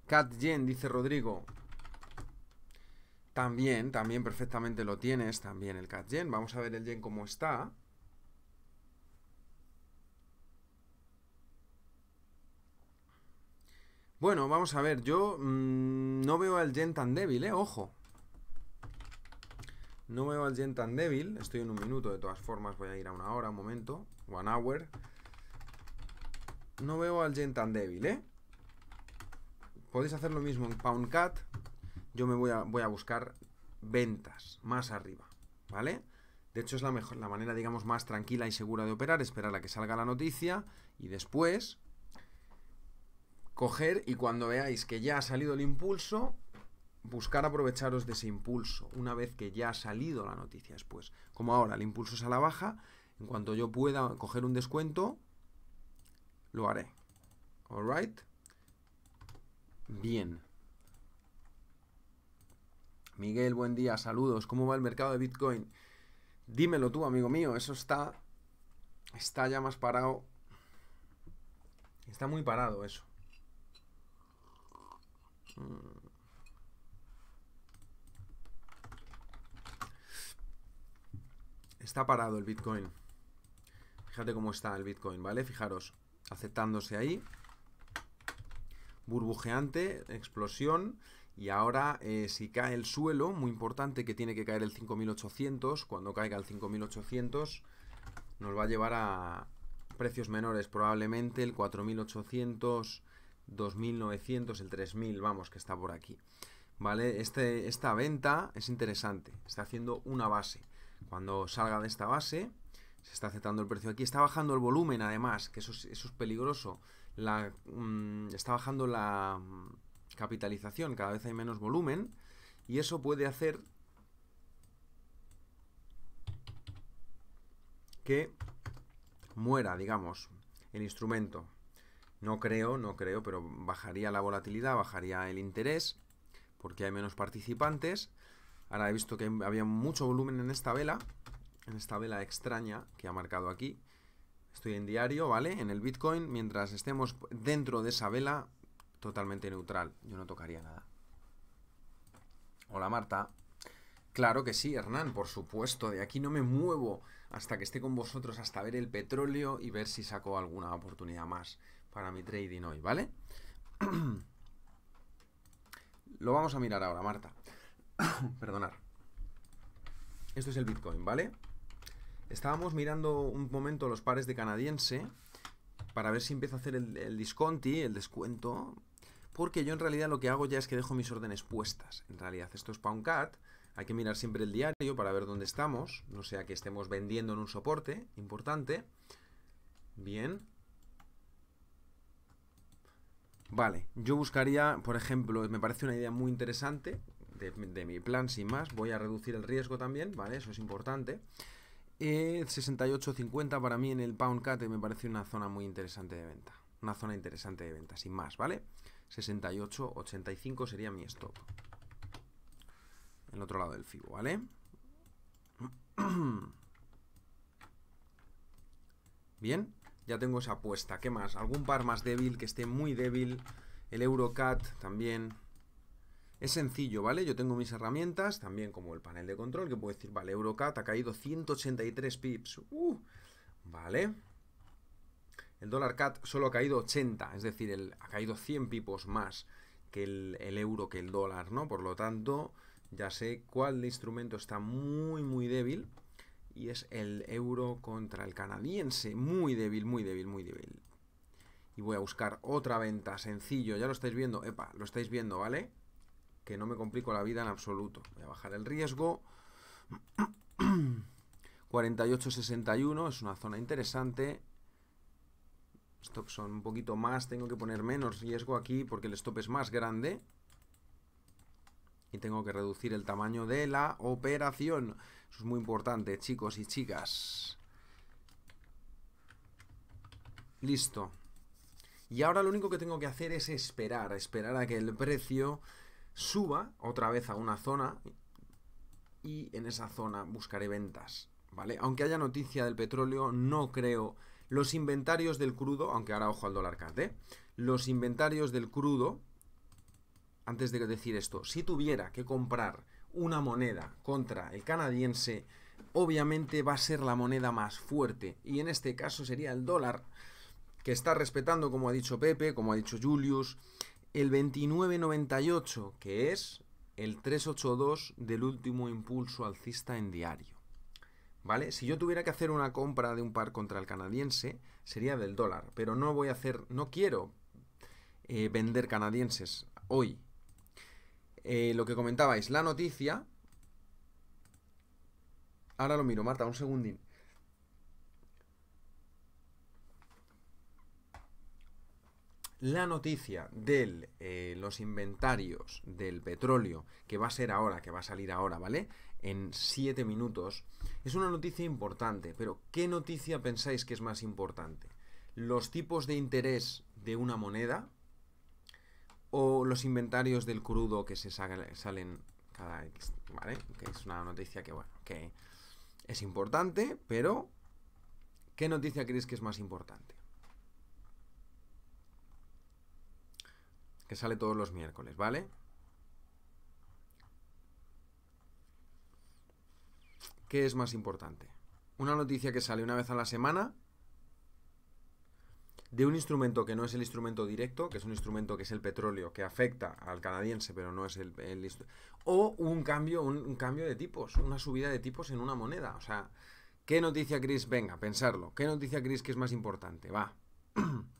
Cat dice Rodrigo. También, también perfectamente lo tienes, también el Cat Vamos a ver el gen cómo está. Bueno, vamos a ver, yo mm, no veo al gen tan débil, ¿eh? Ojo. No veo al Gen tan débil. Estoy en un minuto, de todas formas. Voy a ir a una hora, un momento. One hour. No veo al Gen tan débil, ¿eh? Podéis hacer lo mismo en Pound Poundcat. Yo me voy a, buscar ventas más arriba, ¿vale? De hecho, es la, mejor, la manera, digamos, más tranquila y segura de operar. Esperar a que salga la noticia y después coger y cuando veáis que ya ha salido el impulso, buscar aprovecharos de ese impulso una vez que ya ha salido la noticia después. Como ahora, el impulso es a la baja, en cuanto yo pueda coger un descuento, lo haré. Alright. Bien. Miguel, buen día, saludos. ¿Cómo va el mercado de Bitcoin? Dímelo tú, amigo mío, eso está está ya más parado. Está muy parado eso. Mm. Está parado el Bitcoin. Fíjate cómo está el Bitcoin, ¿vale? Fijaros, aceptándose ahí. Burbujeante, explosión. Y ahora, eh, si cae el suelo, muy importante que tiene que caer el 5800, cuando caiga el 5800, nos va a llevar a precios menores, probablemente el 4800, 2900, el 3000, vamos, que está por aquí. ¿Vale? Este, esta venta es interesante, está haciendo una base. Cuando salga de esta base, se está aceptando el precio aquí. Está bajando el volumen, además, que eso es, peligroso. Mm, está bajando la mm, capitalización, cada vez hay menos volumen. Y eso puede hacer que muera, digamos, el instrumento. No creo, no creo, pero bajaría la volatilidad, bajaría el interés, porque hay menos participantes Ahora he visto que había mucho volumen en esta vela, en esta vela extraña que ha marcado aquí. Estoy en diario, ¿vale? En el Bitcoin, mientras estemos dentro de esa vela, totalmente neutral. Yo no tocaría nada. Hola Marta. Claro que sí, Hernán, por supuesto. De aquí no me muevo hasta que esté con vosotros, hasta ver el petróleo y ver si saco alguna oportunidad más para mi trading hoy, ¿vale? (clears throat) Lo vamos a mirar ahora, Marta. (coughs) perdonar. Esto es el Bitcoin, ¿vale? Estábamos mirando un momento los pares de canadiense para ver si empieza a hacer el, disconti, el descuento, porque yo en realidad lo que hago ya es que dejo mis órdenes puestas. En realidad esto es cat. hay que mirar siempre el diario para ver dónde estamos, no sea que estemos vendiendo en un soporte importante. Bien. Vale, yo buscaría, por ejemplo, me parece una idea muy interesante, de, mi plan sin más. Voy a reducir el riesgo también, ¿vale? Eso es importante. 68.50 eh, para mí en el Pound Cat me parece una zona muy interesante de venta. Una zona interesante de venta, sin más, ¿vale? 68.85 sería mi stop. El otro lado del FIBO, ¿vale? (clears throat) Bien, ya tengo esa apuesta. ¿Qué más? ¿Algún par más débil que esté muy débil? El Eurocat también. Es sencillo, ¿vale? Yo tengo mis herramientas, también como el panel de control, que puedo decir, vale, Eurocat ha caído 183 pips. Uh, vale. El dólar CAT solo ha caído 80, es decir, ha caído 100 pipos más que el, euro, que el dólar, ¿no? Por lo tanto, ya sé cuál instrumento está muy, muy débil. Y es el euro contra el canadiense. Muy débil, muy débil, muy débil. Y voy a buscar otra venta, sencillo. Ya lo estáis viendo. Epa, lo estáis viendo, ¿vale? que no me complico la vida en absoluto. Voy a bajar el riesgo. 48.61 (clears throat) es una zona interesante. Stops son un poquito más, tengo que poner menos riesgo aquí porque el stop es más grande. Y tengo que reducir el tamaño de la operación. Eso es muy importante, chicos y chicas. Listo. Y ahora lo único que tengo que hacer es esperar, esperar a que el precio suba otra vez a una zona y en esa zona buscaré ventas, ¿vale? Aunque haya noticia del petróleo, no creo... Los inventarios del crudo, aunque ahora ojo al dólar CAD, ¿eh? los inventarios del crudo, antes de decir esto, si tuviera que comprar una moneda contra el canadiense, obviamente va a ser la moneda más fuerte, y en este caso sería el dólar, que está respetando, como ha dicho Pepe, como ha dicho Julius, el 2998, que es el 382 del último impulso alcista en diario. ¿Vale? Si yo tuviera que hacer una compra de un par contra el canadiense, sería del dólar, pero no voy a hacer, no quiero eh, vender canadienses hoy. Eh, lo que comentabais, la noticia. Ahora lo miro, Marta, un segundín. la noticia de eh, los inventarios del petróleo, que va a ser ahora, que va a salir ahora, ¿vale? En siete minutos, es una noticia importante, pero ¿qué noticia pensáis que es más importante? ¿Los tipos de interés de una moneda o los inventarios del crudo que se salen cada ¿vale? Que es una noticia que, bueno, que es importante, pero ¿qué noticia creéis que es más importante? que sale todos los miércoles, ¿vale? ¿Qué es más importante? Una noticia que sale una vez a la semana de un instrumento que no es el instrumento directo, que es un instrumento que es el petróleo, que afecta al canadiense, pero no es el... el o un cambio, un, un cambio de tipos, una subida de tipos en una moneda. O sea, ¿qué noticia, Chris? Venga, pensarlo. ¿Qué noticia, Chris, que es más importante? Va. (clears throat)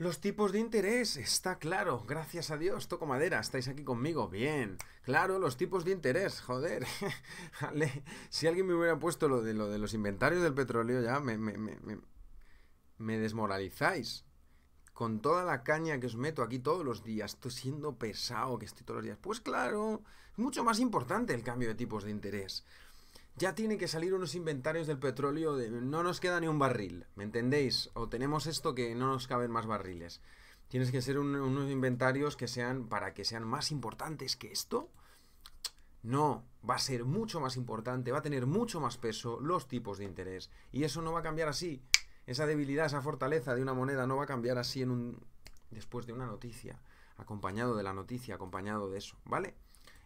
Los tipos de interés, está claro, gracias a Dios, toco madera, estáis aquí conmigo, bien. Claro, los tipos de interés, joder. (laughs) si alguien me hubiera puesto lo de, lo de los inventarios del petróleo, ya me, me desmoralizáis. Con toda la caña que os meto aquí todos los días, estoy siendo pesado que estoy todos los días. Pues claro, mucho más importante el cambio de tipos de interés ya tienen que salir unos inventarios del petróleo de no nos queda ni un barril, ¿me entendéis? O tenemos esto que no nos caben más barriles. Tienes que ser unos inventarios que sean, para que sean más importantes que esto. No, va a ser mucho más importante, va a tener mucho más peso los tipos de interés. Y eso no va a cambiar así. Esa debilidad, esa fortaleza de una moneda no va a cambiar así en un, después de una noticia, acompañado de la noticia, acompañado de eso, ¿vale?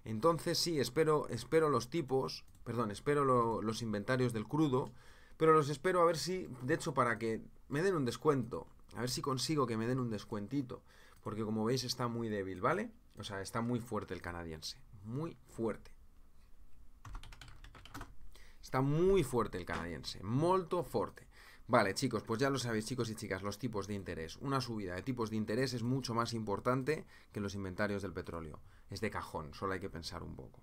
Entonces sí, espero, espero los tipos Perdón, espero los inventarios del crudo, pero los espero a ver si, de hecho, para que me den un descuento, a ver si consigo que me den un descuentito, porque como veis está muy débil, ¿vale? O sea, está muy fuerte el canadiense, muy fuerte. Está muy fuerte el canadiense, molto fuerte. Vale, chicos, pues ya lo sabéis, chicos y chicas, los tipos de interés. Una subida de tipos de interés es mucho más importante que los inventarios del petróleo. Es de cajón, solo hay que pensar un poco.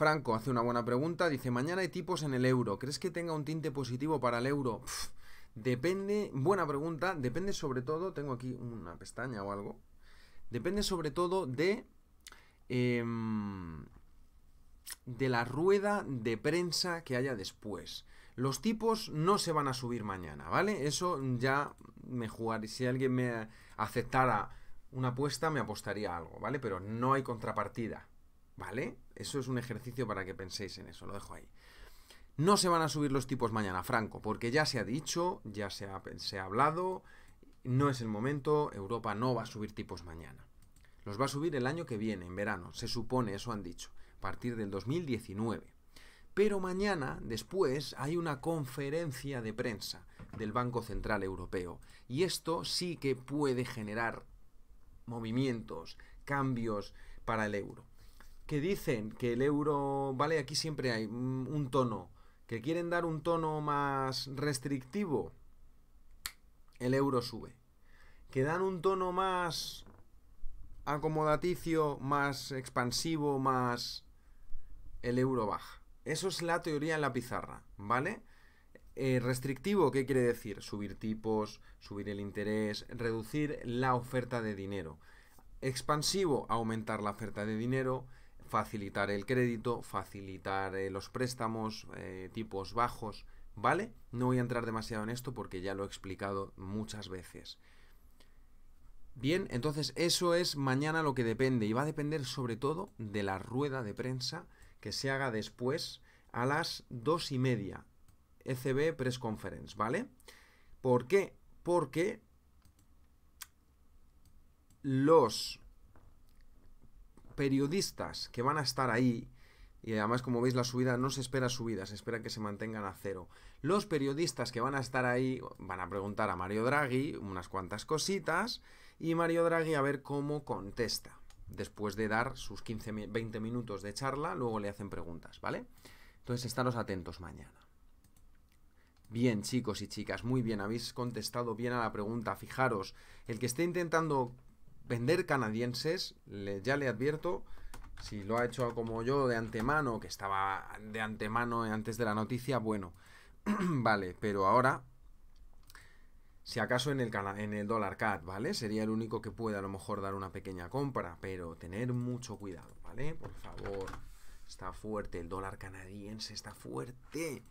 Franco hace una buena pregunta, dice, mañana hay tipos en el euro, ¿crees que tenga un tinte positivo para el euro? depende, buena pregunta, depende sobre todo, tengo aquí una pestaña o algo, depende sobre todo de... Em, de la rueda de prensa que haya después. Los tipos no se van a subir mañana, ¿vale? Eso ya me jugaría... Si alguien me aceptara una apuesta, me apostaría algo, ¿vale? Pero no hay contrapartida, ¿vale? Eso es un ejercicio para que penséis en eso, lo dejo ahí. No se van a subir los tipos mañana, Franco, porque ya se ha dicho, ya se ha, hablado, no es el momento, Europa no va a subir tipos mañana. Los va a subir el año que viene, en verano, se supone, eso han dicho, a partir del 2019. Pero mañana, después, hay una conferencia de prensa del Banco Central Europeo. Y esto sí que puede generar movimientos, cambios para el euro que dicen que el euro, vale, aquí siempre hay un tono, que quieren dar un tono más restrictivo, el euro sube. Que dan un tono más acomodaticio, más expansivo, más el euro baja. Eso es la teoría en la pizarra, ¿vale? Eh, restrictivo, ¿qué quiere decir? Subir tipos, subir el interés, reducir la oferta de dinero. Expansivo, aumentar la oferta de dinero facilitar el crédito, facilitar eh, los préstamos, eh, tipos bajos, ¿vale? No voy a entrar demasiado en esto porque ya lo he explicado muchas veces. Bien, entonces eso es mañana lo que depende y va a depender sobre todo de la rueda de prensa que se haga después a las dos y media. ECB Press Conference, ¿vale? ¿Por qué? Porque los periodistas que van a estar ahí, y además como veis la subida no se espera subida, se espera que se mantengan a cero. Los periodistas que van a estar ahí van a preguntar a Mario Draghi unas cuantas cositas y Mario Draghi a ver cómo contesta. Después de dar sus 15, 20 minutos de charla, luego le hacen preguntas, ¿vale? Entonces estaros atentos mañana. Bien, chicos y chicas, muy bien, habéis contestado bien a la pregunta. Fijaros, el que esté intentando vender canadienses, ya le advierto, si lo ha hecho como yo de antemano, que estaba de antemano eh, antes de la noticia, bueno, (clears throat) vale, pero ahora, si acaso en el, en el dólar CAD, ¿vale? Sería el único que puede a lo mejor dar una pequeña compra, pero tener mucho cuidado, ¿vale? Por favor, está fuerte, el dólar canadiense está fuerte.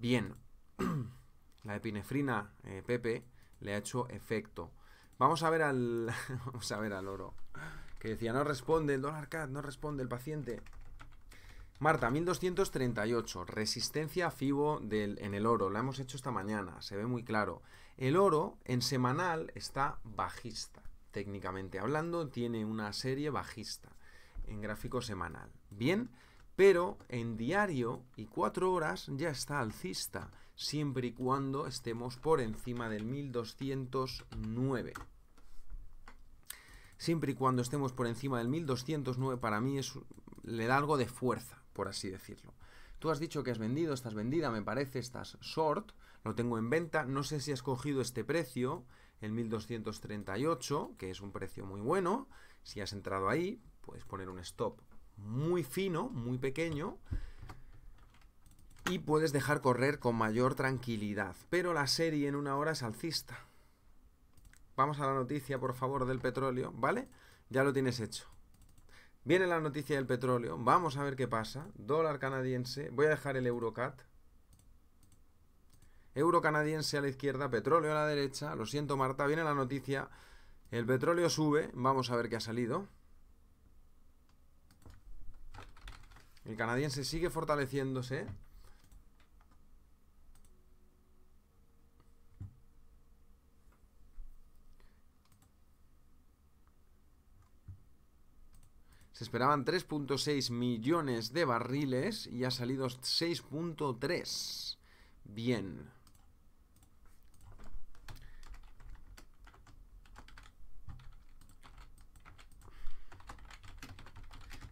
Bien, (clears throat) la epinefrina eh, Pepe le ha hecho efecto. Vamos a ver al. (laughs) Vamos a ver al oro. Que decía, no responde el dólar CAD no responde el paciente. Marta, 1238, resistencia FIBO del, en el oro. La hemos hecho esta mañana, se ve muy claro. El oro en semanal está bajista, técnicamente hablando, tiene una serie bajista en gráfico semanal. Bien, pero en diario y cuatro horas ya está alcista siempre y cuando estemos por encima del 1209. Siempre y cuando estemos por encima del 1209 para mí es, le da algo de fuerza, por así decirlo. Tú has dicho que has vendido, estás vendida, me parece, estás short, lo tengo en venta, no sé si has cogido este precio, el 1238, que es un precio muy bueno, si has entrado ahí, puedes poner un stop muy fino, muy pequeño, y puedes dejar correr con mayor tranquilidad. Pero la serie en una hora es alcista. Vamos a la noticia, por favor, del petróleo, ¿vale? Ya lo tienes hecho. Viene la noticia del petróleo, vamos a ver qué pasa. Dólar canadiense, voy a dejar el Eurocat. Euro canadiense a la izquierda, petróleo a la derecha. Lo siento, Marta, viene la noticia. El petróleo sube, vamos a ver qué ha salido. El canadiense sigue fortaleciéndose. Se esperaban 3.6 millones de barriles y ha salido 6.3. Bien.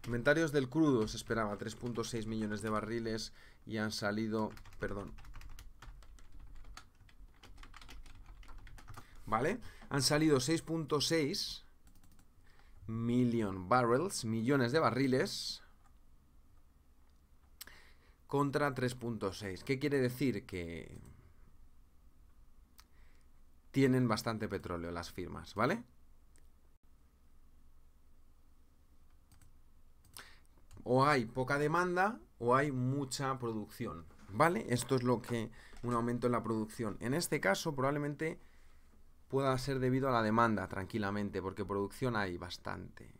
Inventarios del crudo se esperaba 3.6 millones de barriles y han salido, perdón. ¿Vale? Han salido 6.6 million barrels, millones de barriles, contra 3.6. ¿Qué quiere decir? Que tienen bastante petróleo las firmas, ¿vale? O hay poca demanda o hay mucha producción, ¿vale? Esto es lo que un aumento en la producción. En este caso probablemente pueda ser debido a la demanda tranquilamente, porque producción hay bastante.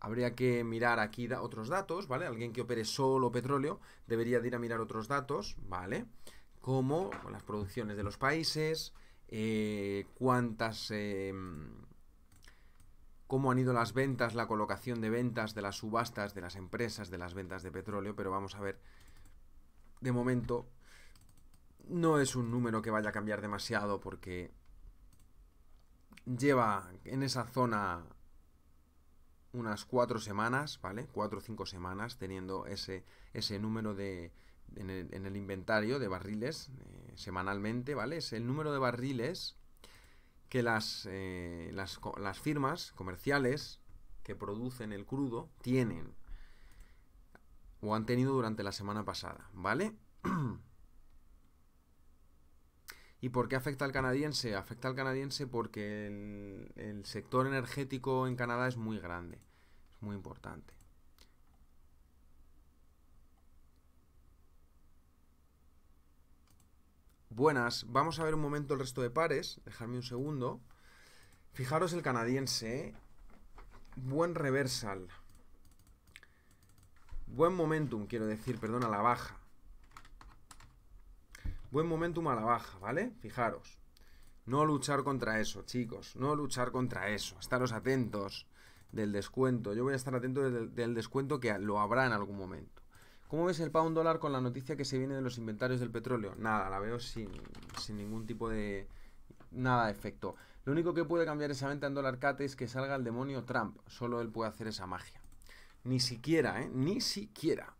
Habría que mirar aquí otros datos, ¿vale? Alguien que opere solo petróleo debería ir a mirar otros datos, ¿vale? Como las producciones de los países, eh, cuántas... Em, cómo han ido las ventas, la colocación de ventas de las subastas, de las empresas, de las ventas de petróleo, pero vamos a ver de momento no es un número que vaya a cambiar demasiado porque lleva en esa zona unas cuatro semanas, ¿vale? Cuatro o cinco semanas teniendo ese, ese número de, en el, inventario de barriles eh, semanalmente, ¿vale? Es el número de barriles que las, eh, las, las, firmas comerciales que producen el crudo tienen o han tenido durante la semana pasada, ¿vale? (clears throat) ¿Y por qué afecta al canadiense? Afecta al canadiense porque el, sector energético en Canadá es muy grande, es muy importante. Buenas, vamos a ver un momento el resto de pares, dejadme un segundo. Fijaros el canadiense, ¿eh? buen reversal. Buen momentum, quiero decir, perdón, a la baja. Buen momentum a la baja, ¿vale? Fijaros. No luchar contra eso, chicos. No luchar contra eso. Estaros atentos del descuento. Yo voy a estar atento del, descuento que lo habrá en algún momento. ¿Cómo ves el pound dólar con la noticia que se viene de los inventarios del petróleo? Nada, la veo sin, sin ningún tipo de... Nada de efecto. Lo único que puede cambiar esa venta en dólar CAT es que salga el demonio Trump. Solo él puede hacer esa magia. Ni siquiera, ¿eh? Ni siquiera.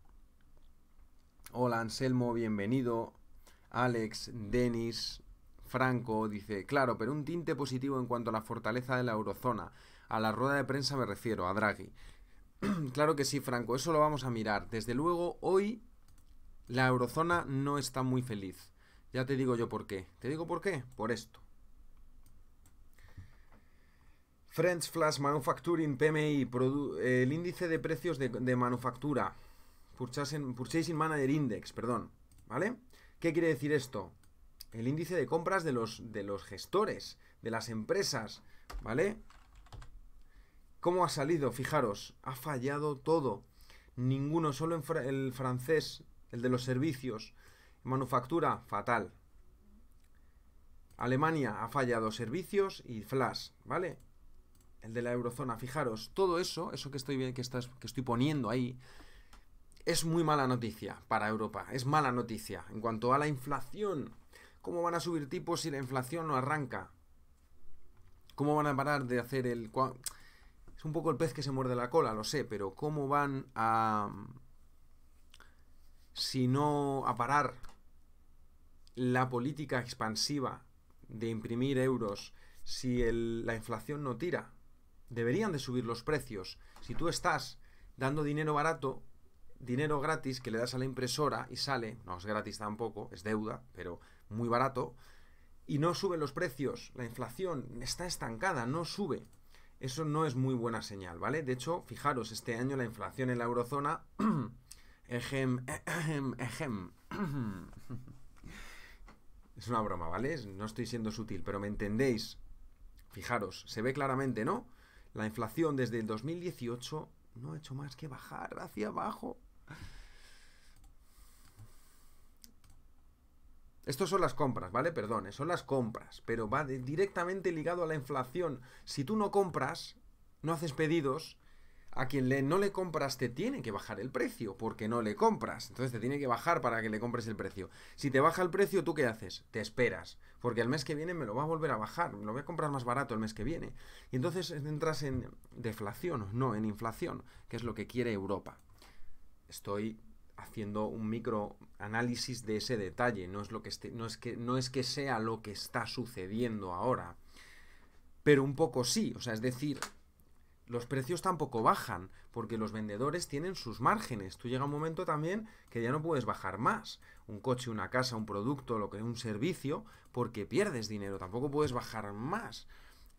Hola Anselmo, bienvenido. Alex, Denis, Franco dice, claro, pero un tinte positivo en cuanto a la fortaleza de la eurozona. A la rueda de prensa me refiero, a Draghi. (clears throat) claro que sí, Franco, eso lo vamos a mirar. Desde luego, hoy la eurozona no está muy feliz. Ya te digo yo por qué. ¿Te digo por qué? Por esto. French Flash Manufacturing PMI, el índice de precios de, manufactura, Purchasing, Purchasing Manager Index, perdón, ¿vale? ¿Qué quiere decir esto? El índice de compras de los, de los gestores, de las empresas, ¿vale? ¿Cómo ha salido? Fijaros, ha fallado todo. Ninguno, solo en el francés, el de los servicios. Manufactura, fatal. Alemania ha fallado servicios y flash, ¿vale? El de la eurozona, fijaros, todo eso, eso que estoy, que estás, que estoy poniendo ahí, es muy mala noticia para Europa, es mala noticia. En cuanto a la inflación, ¿cómo van a subir tipos si la inflación no arranca? ¿Cómo van a parar de hacer el... Es un poco el pez que se muerde la cola, lo sé, pero ¿cómo van a... si no a parar la política expansiva de imprimir euros si la inflación no tira? Deberían de subir los precios. Si tú estás dando dinero barato, dinero gratis que le das a la impresora y sale, no es gratis tampoco, es deuda, pero muy barato, y no suben los precios, la inflación está estancada, no sube. Eso no es muy buena señal, ¿vale? De hecho, fijaros, este año la inflación en la eurozona... (clears throat) ejem, (clears throat) es una broma, ¿vale? No estoy siendo sutil, pero me entendéis. Fijaros, se ve claramente, ¿no? La inflación desde el 2018 no ha hecho más que bajar hacia abajo. Estos son las compras, ¿vale? Perdón, son las compras, pero va directamente ligado a la inflación. Si tú no compras, no haces pedidos, a quien no le compras te tiene que bajar el precio, porque no le compras. Entonces te tiene que bajar para que le compres el precio. Si te baja el precio, ¿tú qué haces? Te esperas, porque el mes que viene me lo va a volver a bajar, me lo voy a comprar más barato el mes que viene. Y entonces entras en deflación, no, en inflación, que es lo que quiere Europa estoy haciendo un micro análisis de ese detalle, no es, lo que no, es que, no es que sea lo que está sucediendo ahora, pero un poco sí, o sea, es decir, los precios tampoco bajan, porque los vendedores tienen sus márgenes. Tú llega un momento también que ya no puedes bajar más. Un coche, una casa, un producto, lo que un servicio, porque pierdes dinero, tampoco puedes bajar más.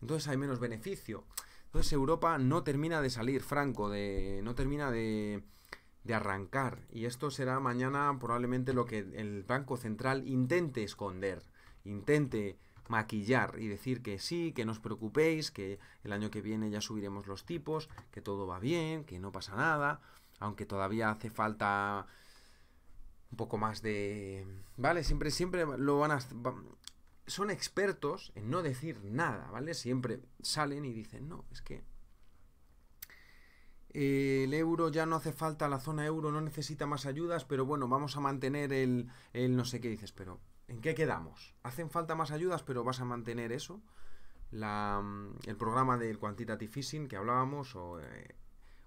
Entonces hay menos beneficio. Entonces Europa no termina de salir, Franco, de no termina de de arrancar. Y esto será mañana probablemente lo que el Banco Central intente esconder, intente maquillar y decir que sí, que no os preocupéis, que el año que viene ya subiremos los tipos, que todo va bien, que no pasa nada, aunque todavía hace falta un poco más de... ¿Vale? Siempre, siempre lo van a... Son expertos en no decir nada, ¿vale? Siempre salen y dicen, no, es que eh, el euro ya no hace falta, la zona euro no necesita más ayudas, pero bueno, vamos a mantener el, no sé qué dices, pero ¿en qué quedamos? Hacen falta más ayudas, pero vas a mantener eso. Mm, el programa del quantitative easing que hablábamos, o, eh,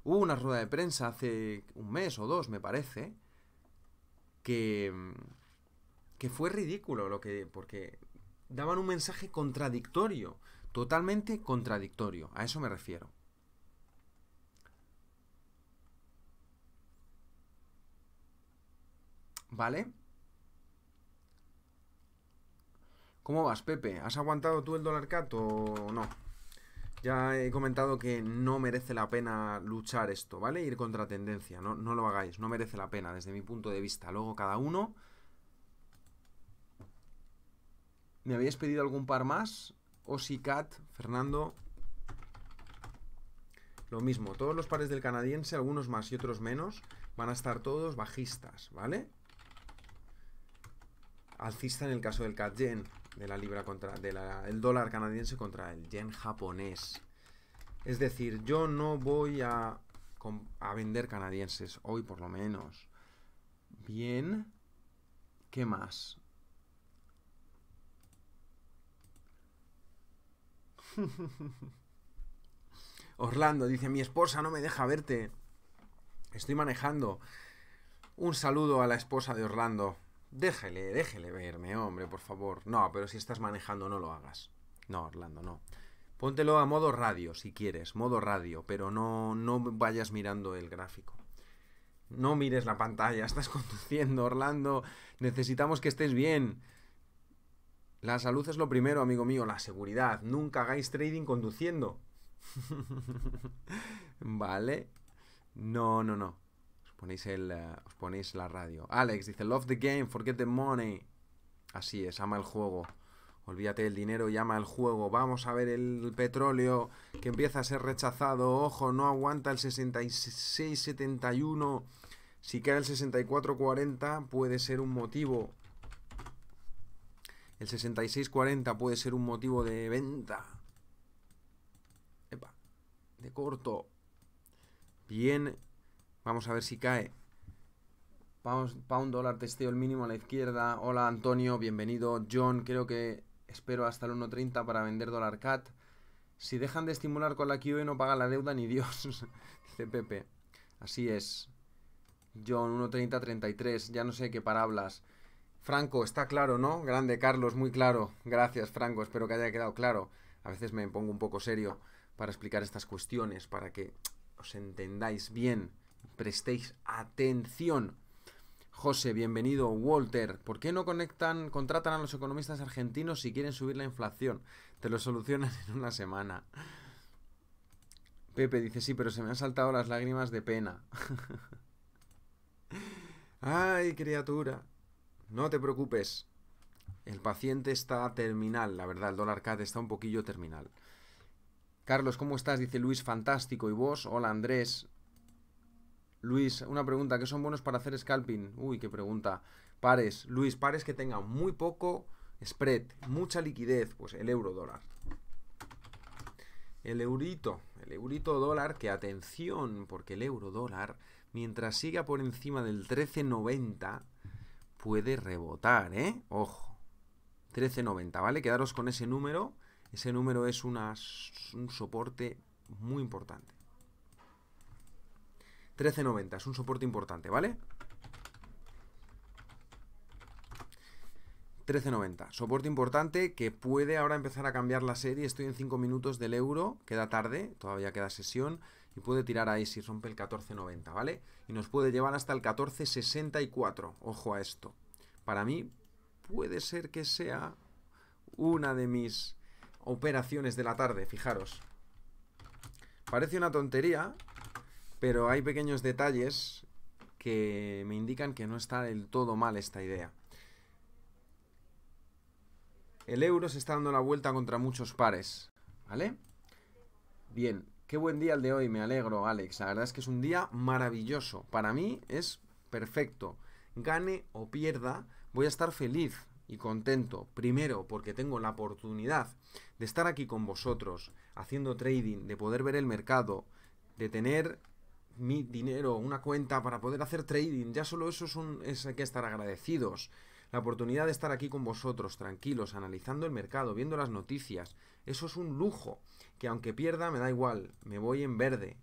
hubo una rueda de prensa hace un mes o dos, me parece, que, mm, que fue ridículo, lo que, porque daban un mensaje contradictorio, totalmente contradictorio, a eso me refiero. ¿Vale? ¿Cómo vas, Pepe? ¿Has aguantado tú el dólar cat o no? Ya he comentado que no merece la pena luchar esto, ¿vale? Ir contra tendencia, no, lo hagáis, no merece la pena desde mi punto de vista. Luego cada uno... ¿Me habéis pedido algún par más? ¿O si Cat, Fernando... Lo mismo, todos los pares del canadiense, algunos más y otros menos, van a estar todos bajistas, ¿vale? alcista en el caso del CAD de la libra contra el dólar canadiense contra el yen japonés. Es decir, yo no voy a, a vender canadienses, hoy por lo menos. Bien, ¿qué más? (laughs) Orlando dice, mi esposa no me deja verte. Estoy manejando. Un saludo a la esposa de Orlando. Déjele, déjele verme, hombre, por favor. No, pero si estás manejando no lo hagas. No, Orlando, no. Póntelo a modo radio, si quieres, modo radio, pero no, no vayas mirando el gráfico. No mires la pantalla, (laughs) estás conduciendo, Orlando. Necesitamos que estés bien. La salud es lo primero, amigo mío, la seguridad. Nunca hagáis trading conduciendo. (laughs) vale. No, no, no. Ponéis eh, os ponéis la radio. Alex dice, love the game, forget the money. Así es, ama el juego. Olvídate del dinero y ama el juego. Vamos a ver el petróleo que empieza a ser rechazado. Ojo, no aguanta el 66.71. Si cae el 64.40 40 puede ser un motivo. El 66.40 40 puede ser un motivo de venta. Epa, de corto. Bien Vamos a ver si cae. pound dólar, testeo el mínimo a la izquierda. Hola Antonio, bienvenido. John, creo que espero hasta el 1.30 para vender dólar cat. Si dejan de estimular con la QE no paga la deuda ni Dios, (laughs) dice Pepe. Así es. John, 33. ya no sé qué parablas. Franco, está claro, ¿no? Grande Carlos, muy claro. Gracias, Franco, espero que haya quedado claro. A veces me pongo un poco serio para explicar estas cuestiones, para que os entendáis bien prestéis atención. José, bienvenido. Walter, ¿por qué no conectan, contratan a los economistas argentinos si quieren subir la inflación? Te lo solucionan (laughs) en una semana. Pepe dice, sí, pero se me han saltado las lágrimas de pena. (laughs) Ay, criatura. No te preocupes. El paciente está terminal, la verdad, el dólar CAD está un poquillo terminal. Carlos, ¿cómo estás? Dice Luis, fantástico. ¿Y vos? Hola Andrés. Luis, una pregunta, ¿qué son buenos para hacer scalping? Uy, qué pregunta. Pares, Luis, pares que tengan muy poco spread, mucha liquidez, pues el euro dólar. El eurito, el eurito dólar, que atención, porque el euro dólar, mientras siga por encima del 13,90, puede rebotar, ¿eh? Ojo, 13,90, ¿vale? Quedaros con ese número, ese número es un soporte muy importante. 13.90, es un soporte importante, ¿vale? 13.90, soporte importante que puede ahora empezar a cambiar la serie, estoy en 5 minutos del euro, queda tarde, todavía queda sesión, y puede tirar ahí si rompe el 14.90, ¿vale? Y nos puede llevar hasta el 14.64, ojo a esto. Para mí puede ser que sea una de mis operaciones de la tarde, fijaros. Parece una tontería, pero hay pequeños detalles que me indican que no está del todo mal esta idea. El euro se está dando la vuelta contra muchos pares, ¿vale? Bien, qué buen día el de hoy, me alegro, Alex. La verdad es que es un día maravilloso. Para mí es perfecto. Gane o pierda, voy a estar feliz y contento. Primero, porque tengo la oportunidad de estar aquí con vosotros, haciendo trading, de poder ver el mercado, de tener mi dinero, una cuenta para poder hacer trading. Ya solo eso es, un, es hay que estar agradecidos. La oportunidad de estar aquí con vosotros, tranquilos, analizando el mercado, viendo las noticias. Eso es un lujo, que aunque pierda me da igual, me voy en verde,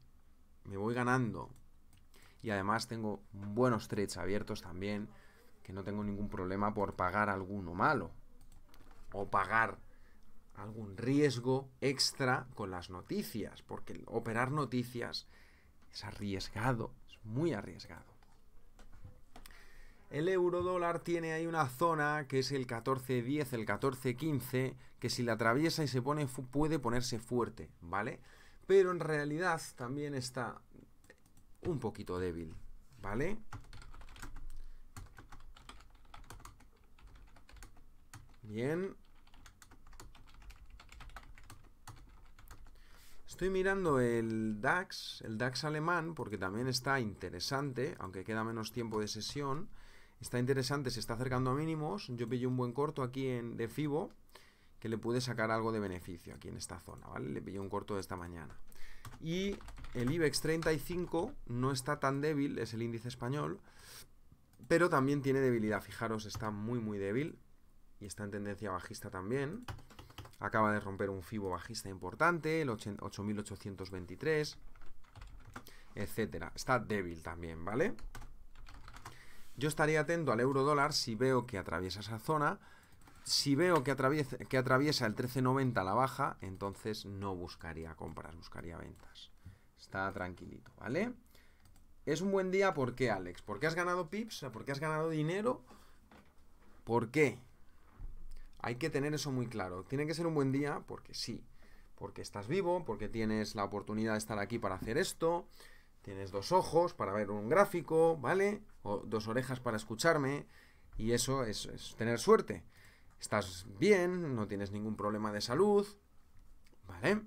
me voy ganando. Y además tengo buenos trades abiertos también, que no tengo ningún problema por pagar alguno malo. O pagar algún riesgo extra con las noticias, porque operar noticias es arriesgado, es muy arriesgado. El euro dólar tiene ahí una zona que es el 10 el 15 que si la atraviesa y se pone puede ponerse fuerte, ¿vale? Pero en realidad también está un poquito débil, ¿vale? Bien, Estoy mirando el DAX, el DAX alemán, porque también está interesante, aunque queda menos tiempo de sesión. Está interesante, se está acercando a mínimos. Yo pillé un buen corto aquí en, de FIBO, que le pude sacar algo de beneficio aquí en esta zona, ¿vale? Le pillé un corto de esta mañana. Y el IBEX 35 no está tan débil, es el índice español, pero también tiene debilidad. Fijaros, está muy, muy débil y está en tendencia bajista también acaba de romper un fibo bajista importante, el 8823, etcétera. Está débil también, ¿vale? Yo estaría atento al euro dólar si veo que atraviesa esa zona. Si veo que atraviesa, el 13.90 a la baja, entonces no buscaría compras, buscaría ventas. Está tranquilito, ¿vale? Es un buen día, ¿por qué, Alex? ¿Por qué has ganado pips? ¿Por qué has ganado dinero? ¿Por qué? Hay que tener eso muy claro. Tiene que ser un buen día porque sí, porque estás vivo, porque tienes la oportunidad de estar aquí para hacer esto, tienes dos ojos para ver un gráfico, ¿vale? O dos orejas para escucharme, y eso es, tener suerte. Estás bien, no tienes ningún problema de salud, ¿vale?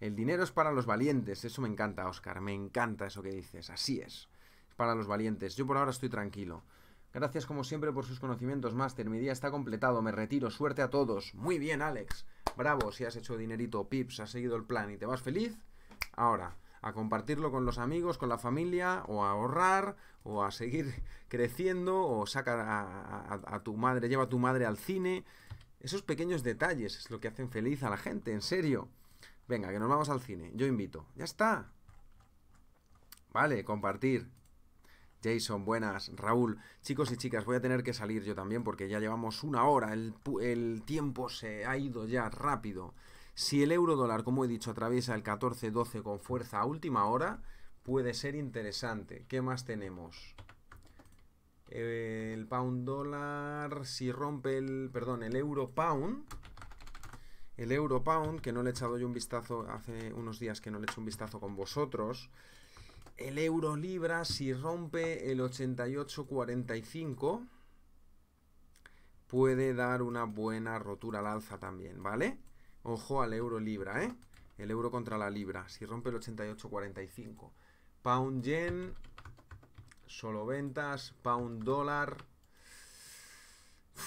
El dinero es para los valientes, eso me encanta, Oscar, me encanta eso que dices, así es, es para los valientes. Yo por ahora estoy tranquilo. Gracias como siempre por sus conocimientos, máster. Mi día está completado, me retiro. Suerte a todos. Muy bien, Alex. Bravo, si has hecho dinerito, pips, has seguido el plan y te vas feliz. Ahora, a compartirlo con los amigos, con la familia, o a ahorrar, o a seguir (laughs) creciendo, o saca a, a tu madre, lleva a tu madre al cine. Esos pequeños detalles es lo que hacen feliz a la gente, en serio. Venga, que nos vamos al cine. Yo invito. Ya está. Vale, compartir. Jason, buenas. Raúl, chicos y chicas, voy a tener que salir yo también porque ya llevamos una hora, el, tiempo se ha ido ya rápido. Si el euro dólar, como he dicho, atraviesa el 14-12 con fuerza a última hora, puede ser interesante. ¿Qué más tenemos? El pound dólar, si rompe el, perdón, el euro pound, el euro pound, que no le he echado yo un vistazo hace unos días que no le he hecho un vistazo con vosotros, el euro libra si rompe el 88.45 puede dar una buena rotura al alza también, ¿vale? Ojo al euro libra, ¿eh? El euro contra la libra, si rompe el 88.45. Pound yen, solo ventas, pound dólar.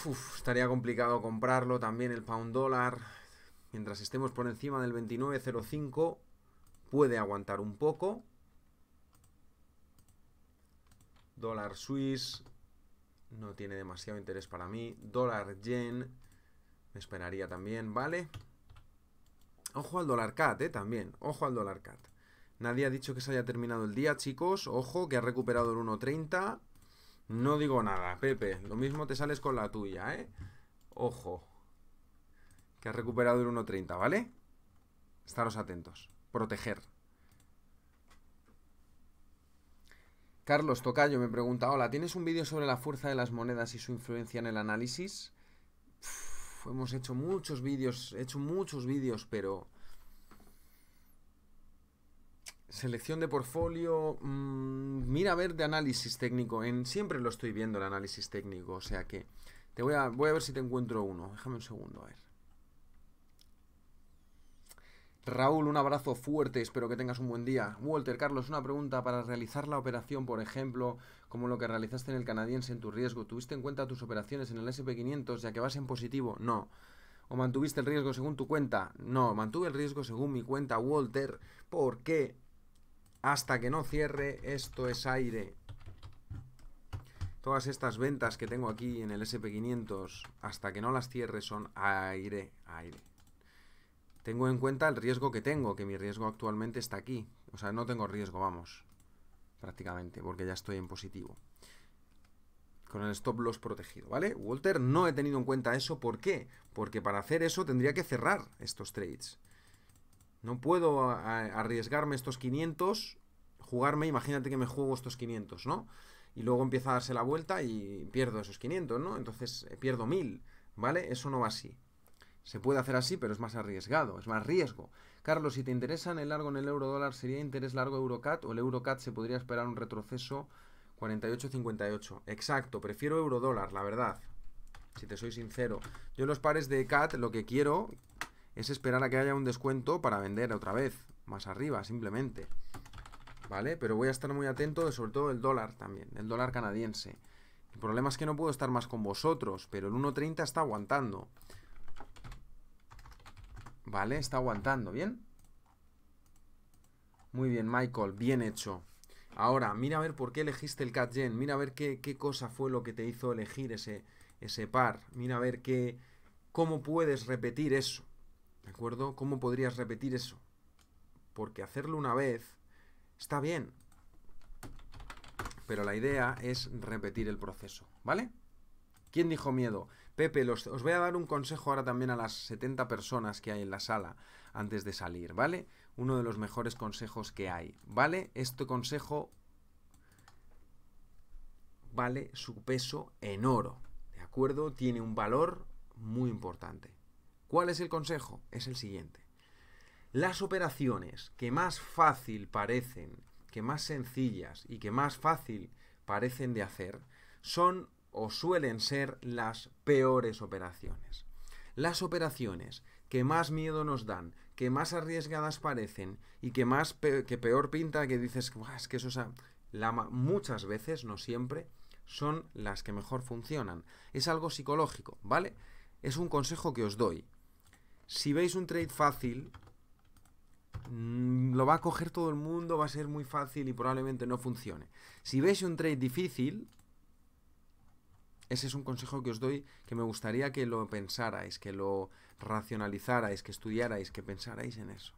Uf, estaría complicado comprarlo también el pound dólar. Mientras estemos por encima del 29.05 puede aguantar un poco. Dólar Swiss no tiene demasiado interés para mí. Dólar Yen me esperaría también, ¿vale? Ojo al dólar CAT, ¿eh? También, ojo al dólar CAT. Nadie ha dicho que se haya terminado el día, chicos. Ojo, que ha recuperado el 1.30. No digo nada, Pepe. Lo mismo te sales con la tuya, ¿eh? Ojo. Que ha recuperado el 1.30, ¿vale? Estaros atentos. Proteger. Carlos Tocayo me pregunta, hola, ¿tienes un vídeo sobre la fuerza de las monedas y su influencia en el análisis? hemos hecho muchos vídeos, he hecho muchos vídeos, pero... Selección de portfolio, mm, mira a ver de análisis técnico, en, siempre lo estoy viendo el análisis técnico, o sea que te voy a, voy a ver si te encuentro uno, déjame un segundo, a ver. Raúl, un abrazo fuerte, espero que tengas un buen día. Walter, Carlos, una pregunta para realizar la operación, por ejemplo, como lo que realizaste en el canadiense en tu riesgo, ¿tuviste en cuenta tus operaciones en el SP500 ya que vas en positivo? No. ¿O mantuviste el riesgo según tu cuenta? No, mantuve el riesgo según mi cuenta, Walter, porque hasta que no cierre esto es aire. Todas estas ventas que tengo aquí en el SP500, hasta que no las cierre son aire, aire tengo en cuenta el riesgo que tengo, que mi riesgo actualmente está aquí. O sea, no tengo riesgo, vamos, prácticamente, porque ya estoy en positivo. Con el stop loss protegido, ¿vale? Walter, no he tenido en cuenta eso, ¿por qué? Porque para hacer eso tendría que cerrar estos trades. No puedo arriesgarme estos 500, jugarme, imagínate que me juego estos 500, ¿no? Y luego empieza a darse la vuelta y pierdo esos 500, ¿no? Entonces eh, pierdo 1000, ¿vale? Eso no va así. Se puede hacer así, pero es más arriesgado, es más riesgo. Carlos, si te interesan el largo en el euro dólar, ¿sería interés largo Eurocat o el Eurocat se podría esperar un retroceso 48-58? Exacto, prefiero Eurodólar, la verdad. Si te soy sincero, yo los pares de CAT lo que quiero es esperar a que haya un descuento para vender otra vez, más arriba, simplemente. ¿Vale? Pero voy a estar muy atento de sobre todo el dólar también, el dólar canadiense. El problema es que no puedo estar más con vosotros, pero el 1.30 está aguantando. Vale, está aguantando, ¿bien? Muy bien, Michael, bien hecho. Ahora, mira a ver por qué elegiste el CatGen, mira a ver qué, cosa fue lo que te hizo elegir ese, ese par, mira a ver qué, cómo puedes repetir eso, ¿de acuerdo? ¿Cómo podrías repetir eso? Porque hacerlo una vez está bien, pero la idea es repetir el proceso, ¿vale? ¿Quién dijo miedo? Pepe, os voy a dar un consejo ahora también a las 70 personas que hay en la sala antes de salir, ¿vale? Uno de los mejores consejos que hay, ¿vale? Este consejo vale su peso en oro, ¿de acuerdo? Tiene un valor muy importante. ¿Cuál es el consejo? Es el siguiente. Las operaciones que más fácil parecen, que más sencillas y que más fácil parecen de hacer, son o suelen ser las peores operaciones. Las operaciones que más miedo nos dan, que más arriesgadas parecen y que más que peor pinta que dices, es que eso sea muchas veces, no siempre, son las que mejor funcionan. Es algo psicológico, ¿vale? Es un consejo que os doy. Si veis un trade fácil, mm, lo va a coger todo el mundo, va a ser muy fácil y probablemente no funcione. Si veis un trade difícil, ese es un consejo que os doy que me gustaría que lo pensarais, que lo racionalizarais, que estudiarais, que pensarais en eso.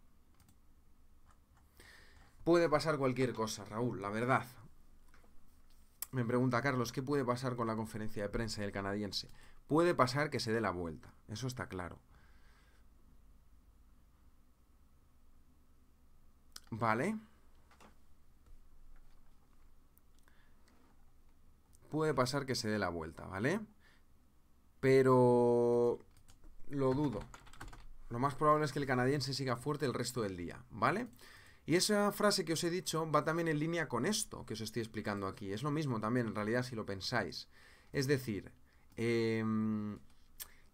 Puede pasar cualquier cosa, Raúl, la verdad. Me pregunta Carlos, ¿qué puede pasar con la conferencia de prensa del canadiense? Puede pasar que se dé la vuelta, eso está claro. Vale. puede pasar que se dé la vuelta, ¿vale? Pero lo dudo. Lo más probable es que el canadiense siga fuerte el resto del día, ¿vale? Y esa frase que os he dicho va también en línea con esto que os estoy explicando aquí. Es lo mismo también, en realidad, si lo pensáis. Es decir, em,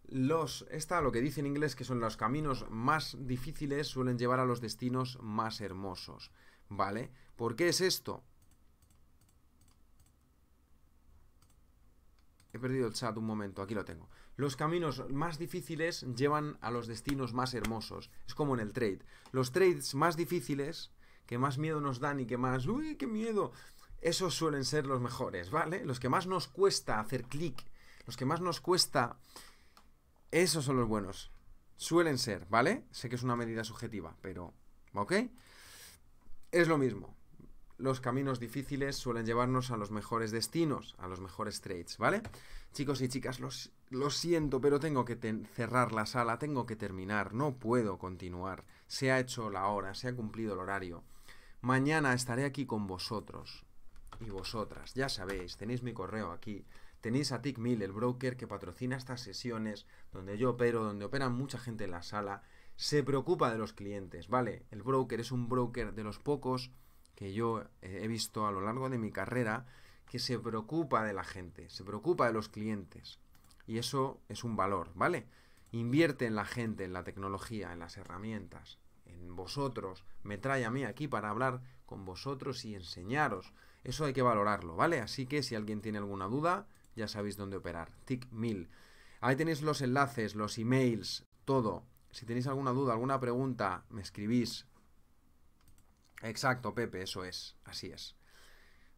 los, está lo que dice en inglés, que son los caminos más difíciles, suelen llevar a los destinos más hermosos. ¿Vale? ¿Por qué es esto? He perdido el chat un momento, aquí lo tengo. Los caminos más difíciles llevan a los destinos más hermosos. Es como en el trade. Los trades más difíciles, que más miedo nos dan y que más... ¡Uy, qué miedo! Esos suelen ser los mejores, ¿vale? Los que más nos cuesta hacer clic, los que más nos cuesta... Esos son los buenos. Suelen ser, ¿vale? Sé que es una medida subjetiva, pero... ¿Ok? Es lo mismo los caminos difíciles suelen llevarnos a los mejores destinos, a los mejores trades, ¿vale? Chicos y chicas, lo siento, pero tengo que cerrar la sala, tengo que terminar, no puedo continuar. Se ha hecho la hora, se ha cumplido el horario. Mañana estaré aquí con vosotros y vosotras, ya sabéis, tenéis mi correo aquí. Tenéis a tic el broker que patrocina estas sesiones, donde yo opero, donde opera mucha gente en la sala. Se preocupa de los clientes, ¿vale? El broker es un broker de los pocos que yo eh, he visto a lo largo de mi carrera que se preocupa de la gente, se preocupa de los clientes. Y eso es un valor, ¿vale? Invierte en la gente, en la tecnología, en las herramientas, en vosotros. Me trae a mí aquí para hablar con vosotros y enseñaros. Eso hay que valorarlo, ¿vale? Así que si alguien tiene alguna duda, ya sabéis dónde operar. TIC 1000. Ahí tenéis los enlaces, los emails, todo. Si tenéis alguna duda, alguna pregunta, me escribís, Exacto, Pepe, eso es, así es.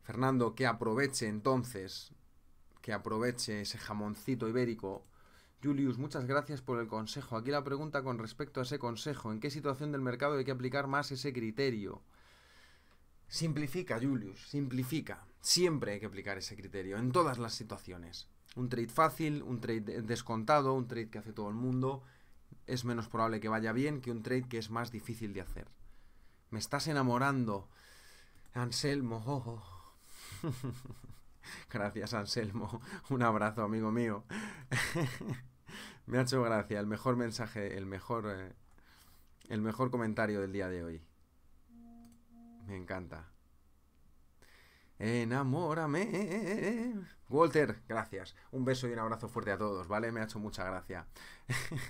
Fernando, que aproveche entonces, que aproveche ese jamoncito ibérico. Julius, muchas gracias por el consejo. Aquí la pregunta con respecto a ese consejo, ¿en qué situación del mercado hay que aplicar más ese criterio? Simplifica, Julius, simplifica. Siempre hay que aplicar ese criterio, en todas las situaciones. Un trade fácil, un trade descontado, un trade que hace todo el mundo, es menos probable que vaya bien que un trade que es más difícil de hacer. Me estás enamorando. Anselmo, oh, oh. (laughs) Gracias, Anselmo. Un abrazo, amigo mío. (laughs) Me ha hecho gracia. El mejor mensaje, el mejor. Eh, el mejor comentario del día de hoy. Me encanta. Enamórame. Walter, gracias. Un beso y un abrazo fuerte a todos, ¿vale? Me ha hecho mucha gracia. (laughs)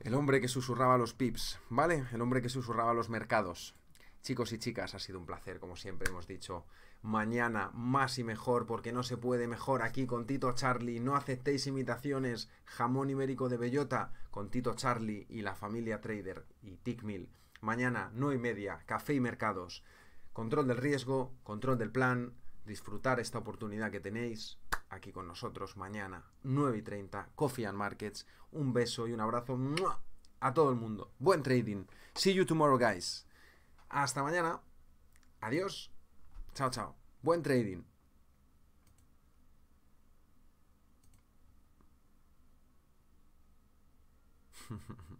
El hombre que susurraba los pips, ¿vale? El hombre que susurraba los mercados. Chicos y chicas, ha sido un placer, como siempre hemos dicho. Mañana más y mejor, porque no se puede mejor aquí con Tito Charlie. No aceptéis imitaciones. Jamón ibérico de bellota con Tito Charlie y la familia Trader y Tickmill. Mañana, no y media, café y mercados. Control del riesgo, control del plan, disfrutar esta oportunidad que tenéis, aquí con nosotros mañana, 9 y 30, Coffee and Markets. Un beso y un abrazo a todo el mundo. Buen trading. See you tomorrow, guys. Hasta mañana. Adiós. Chao, chao. Buen trading. (laughs)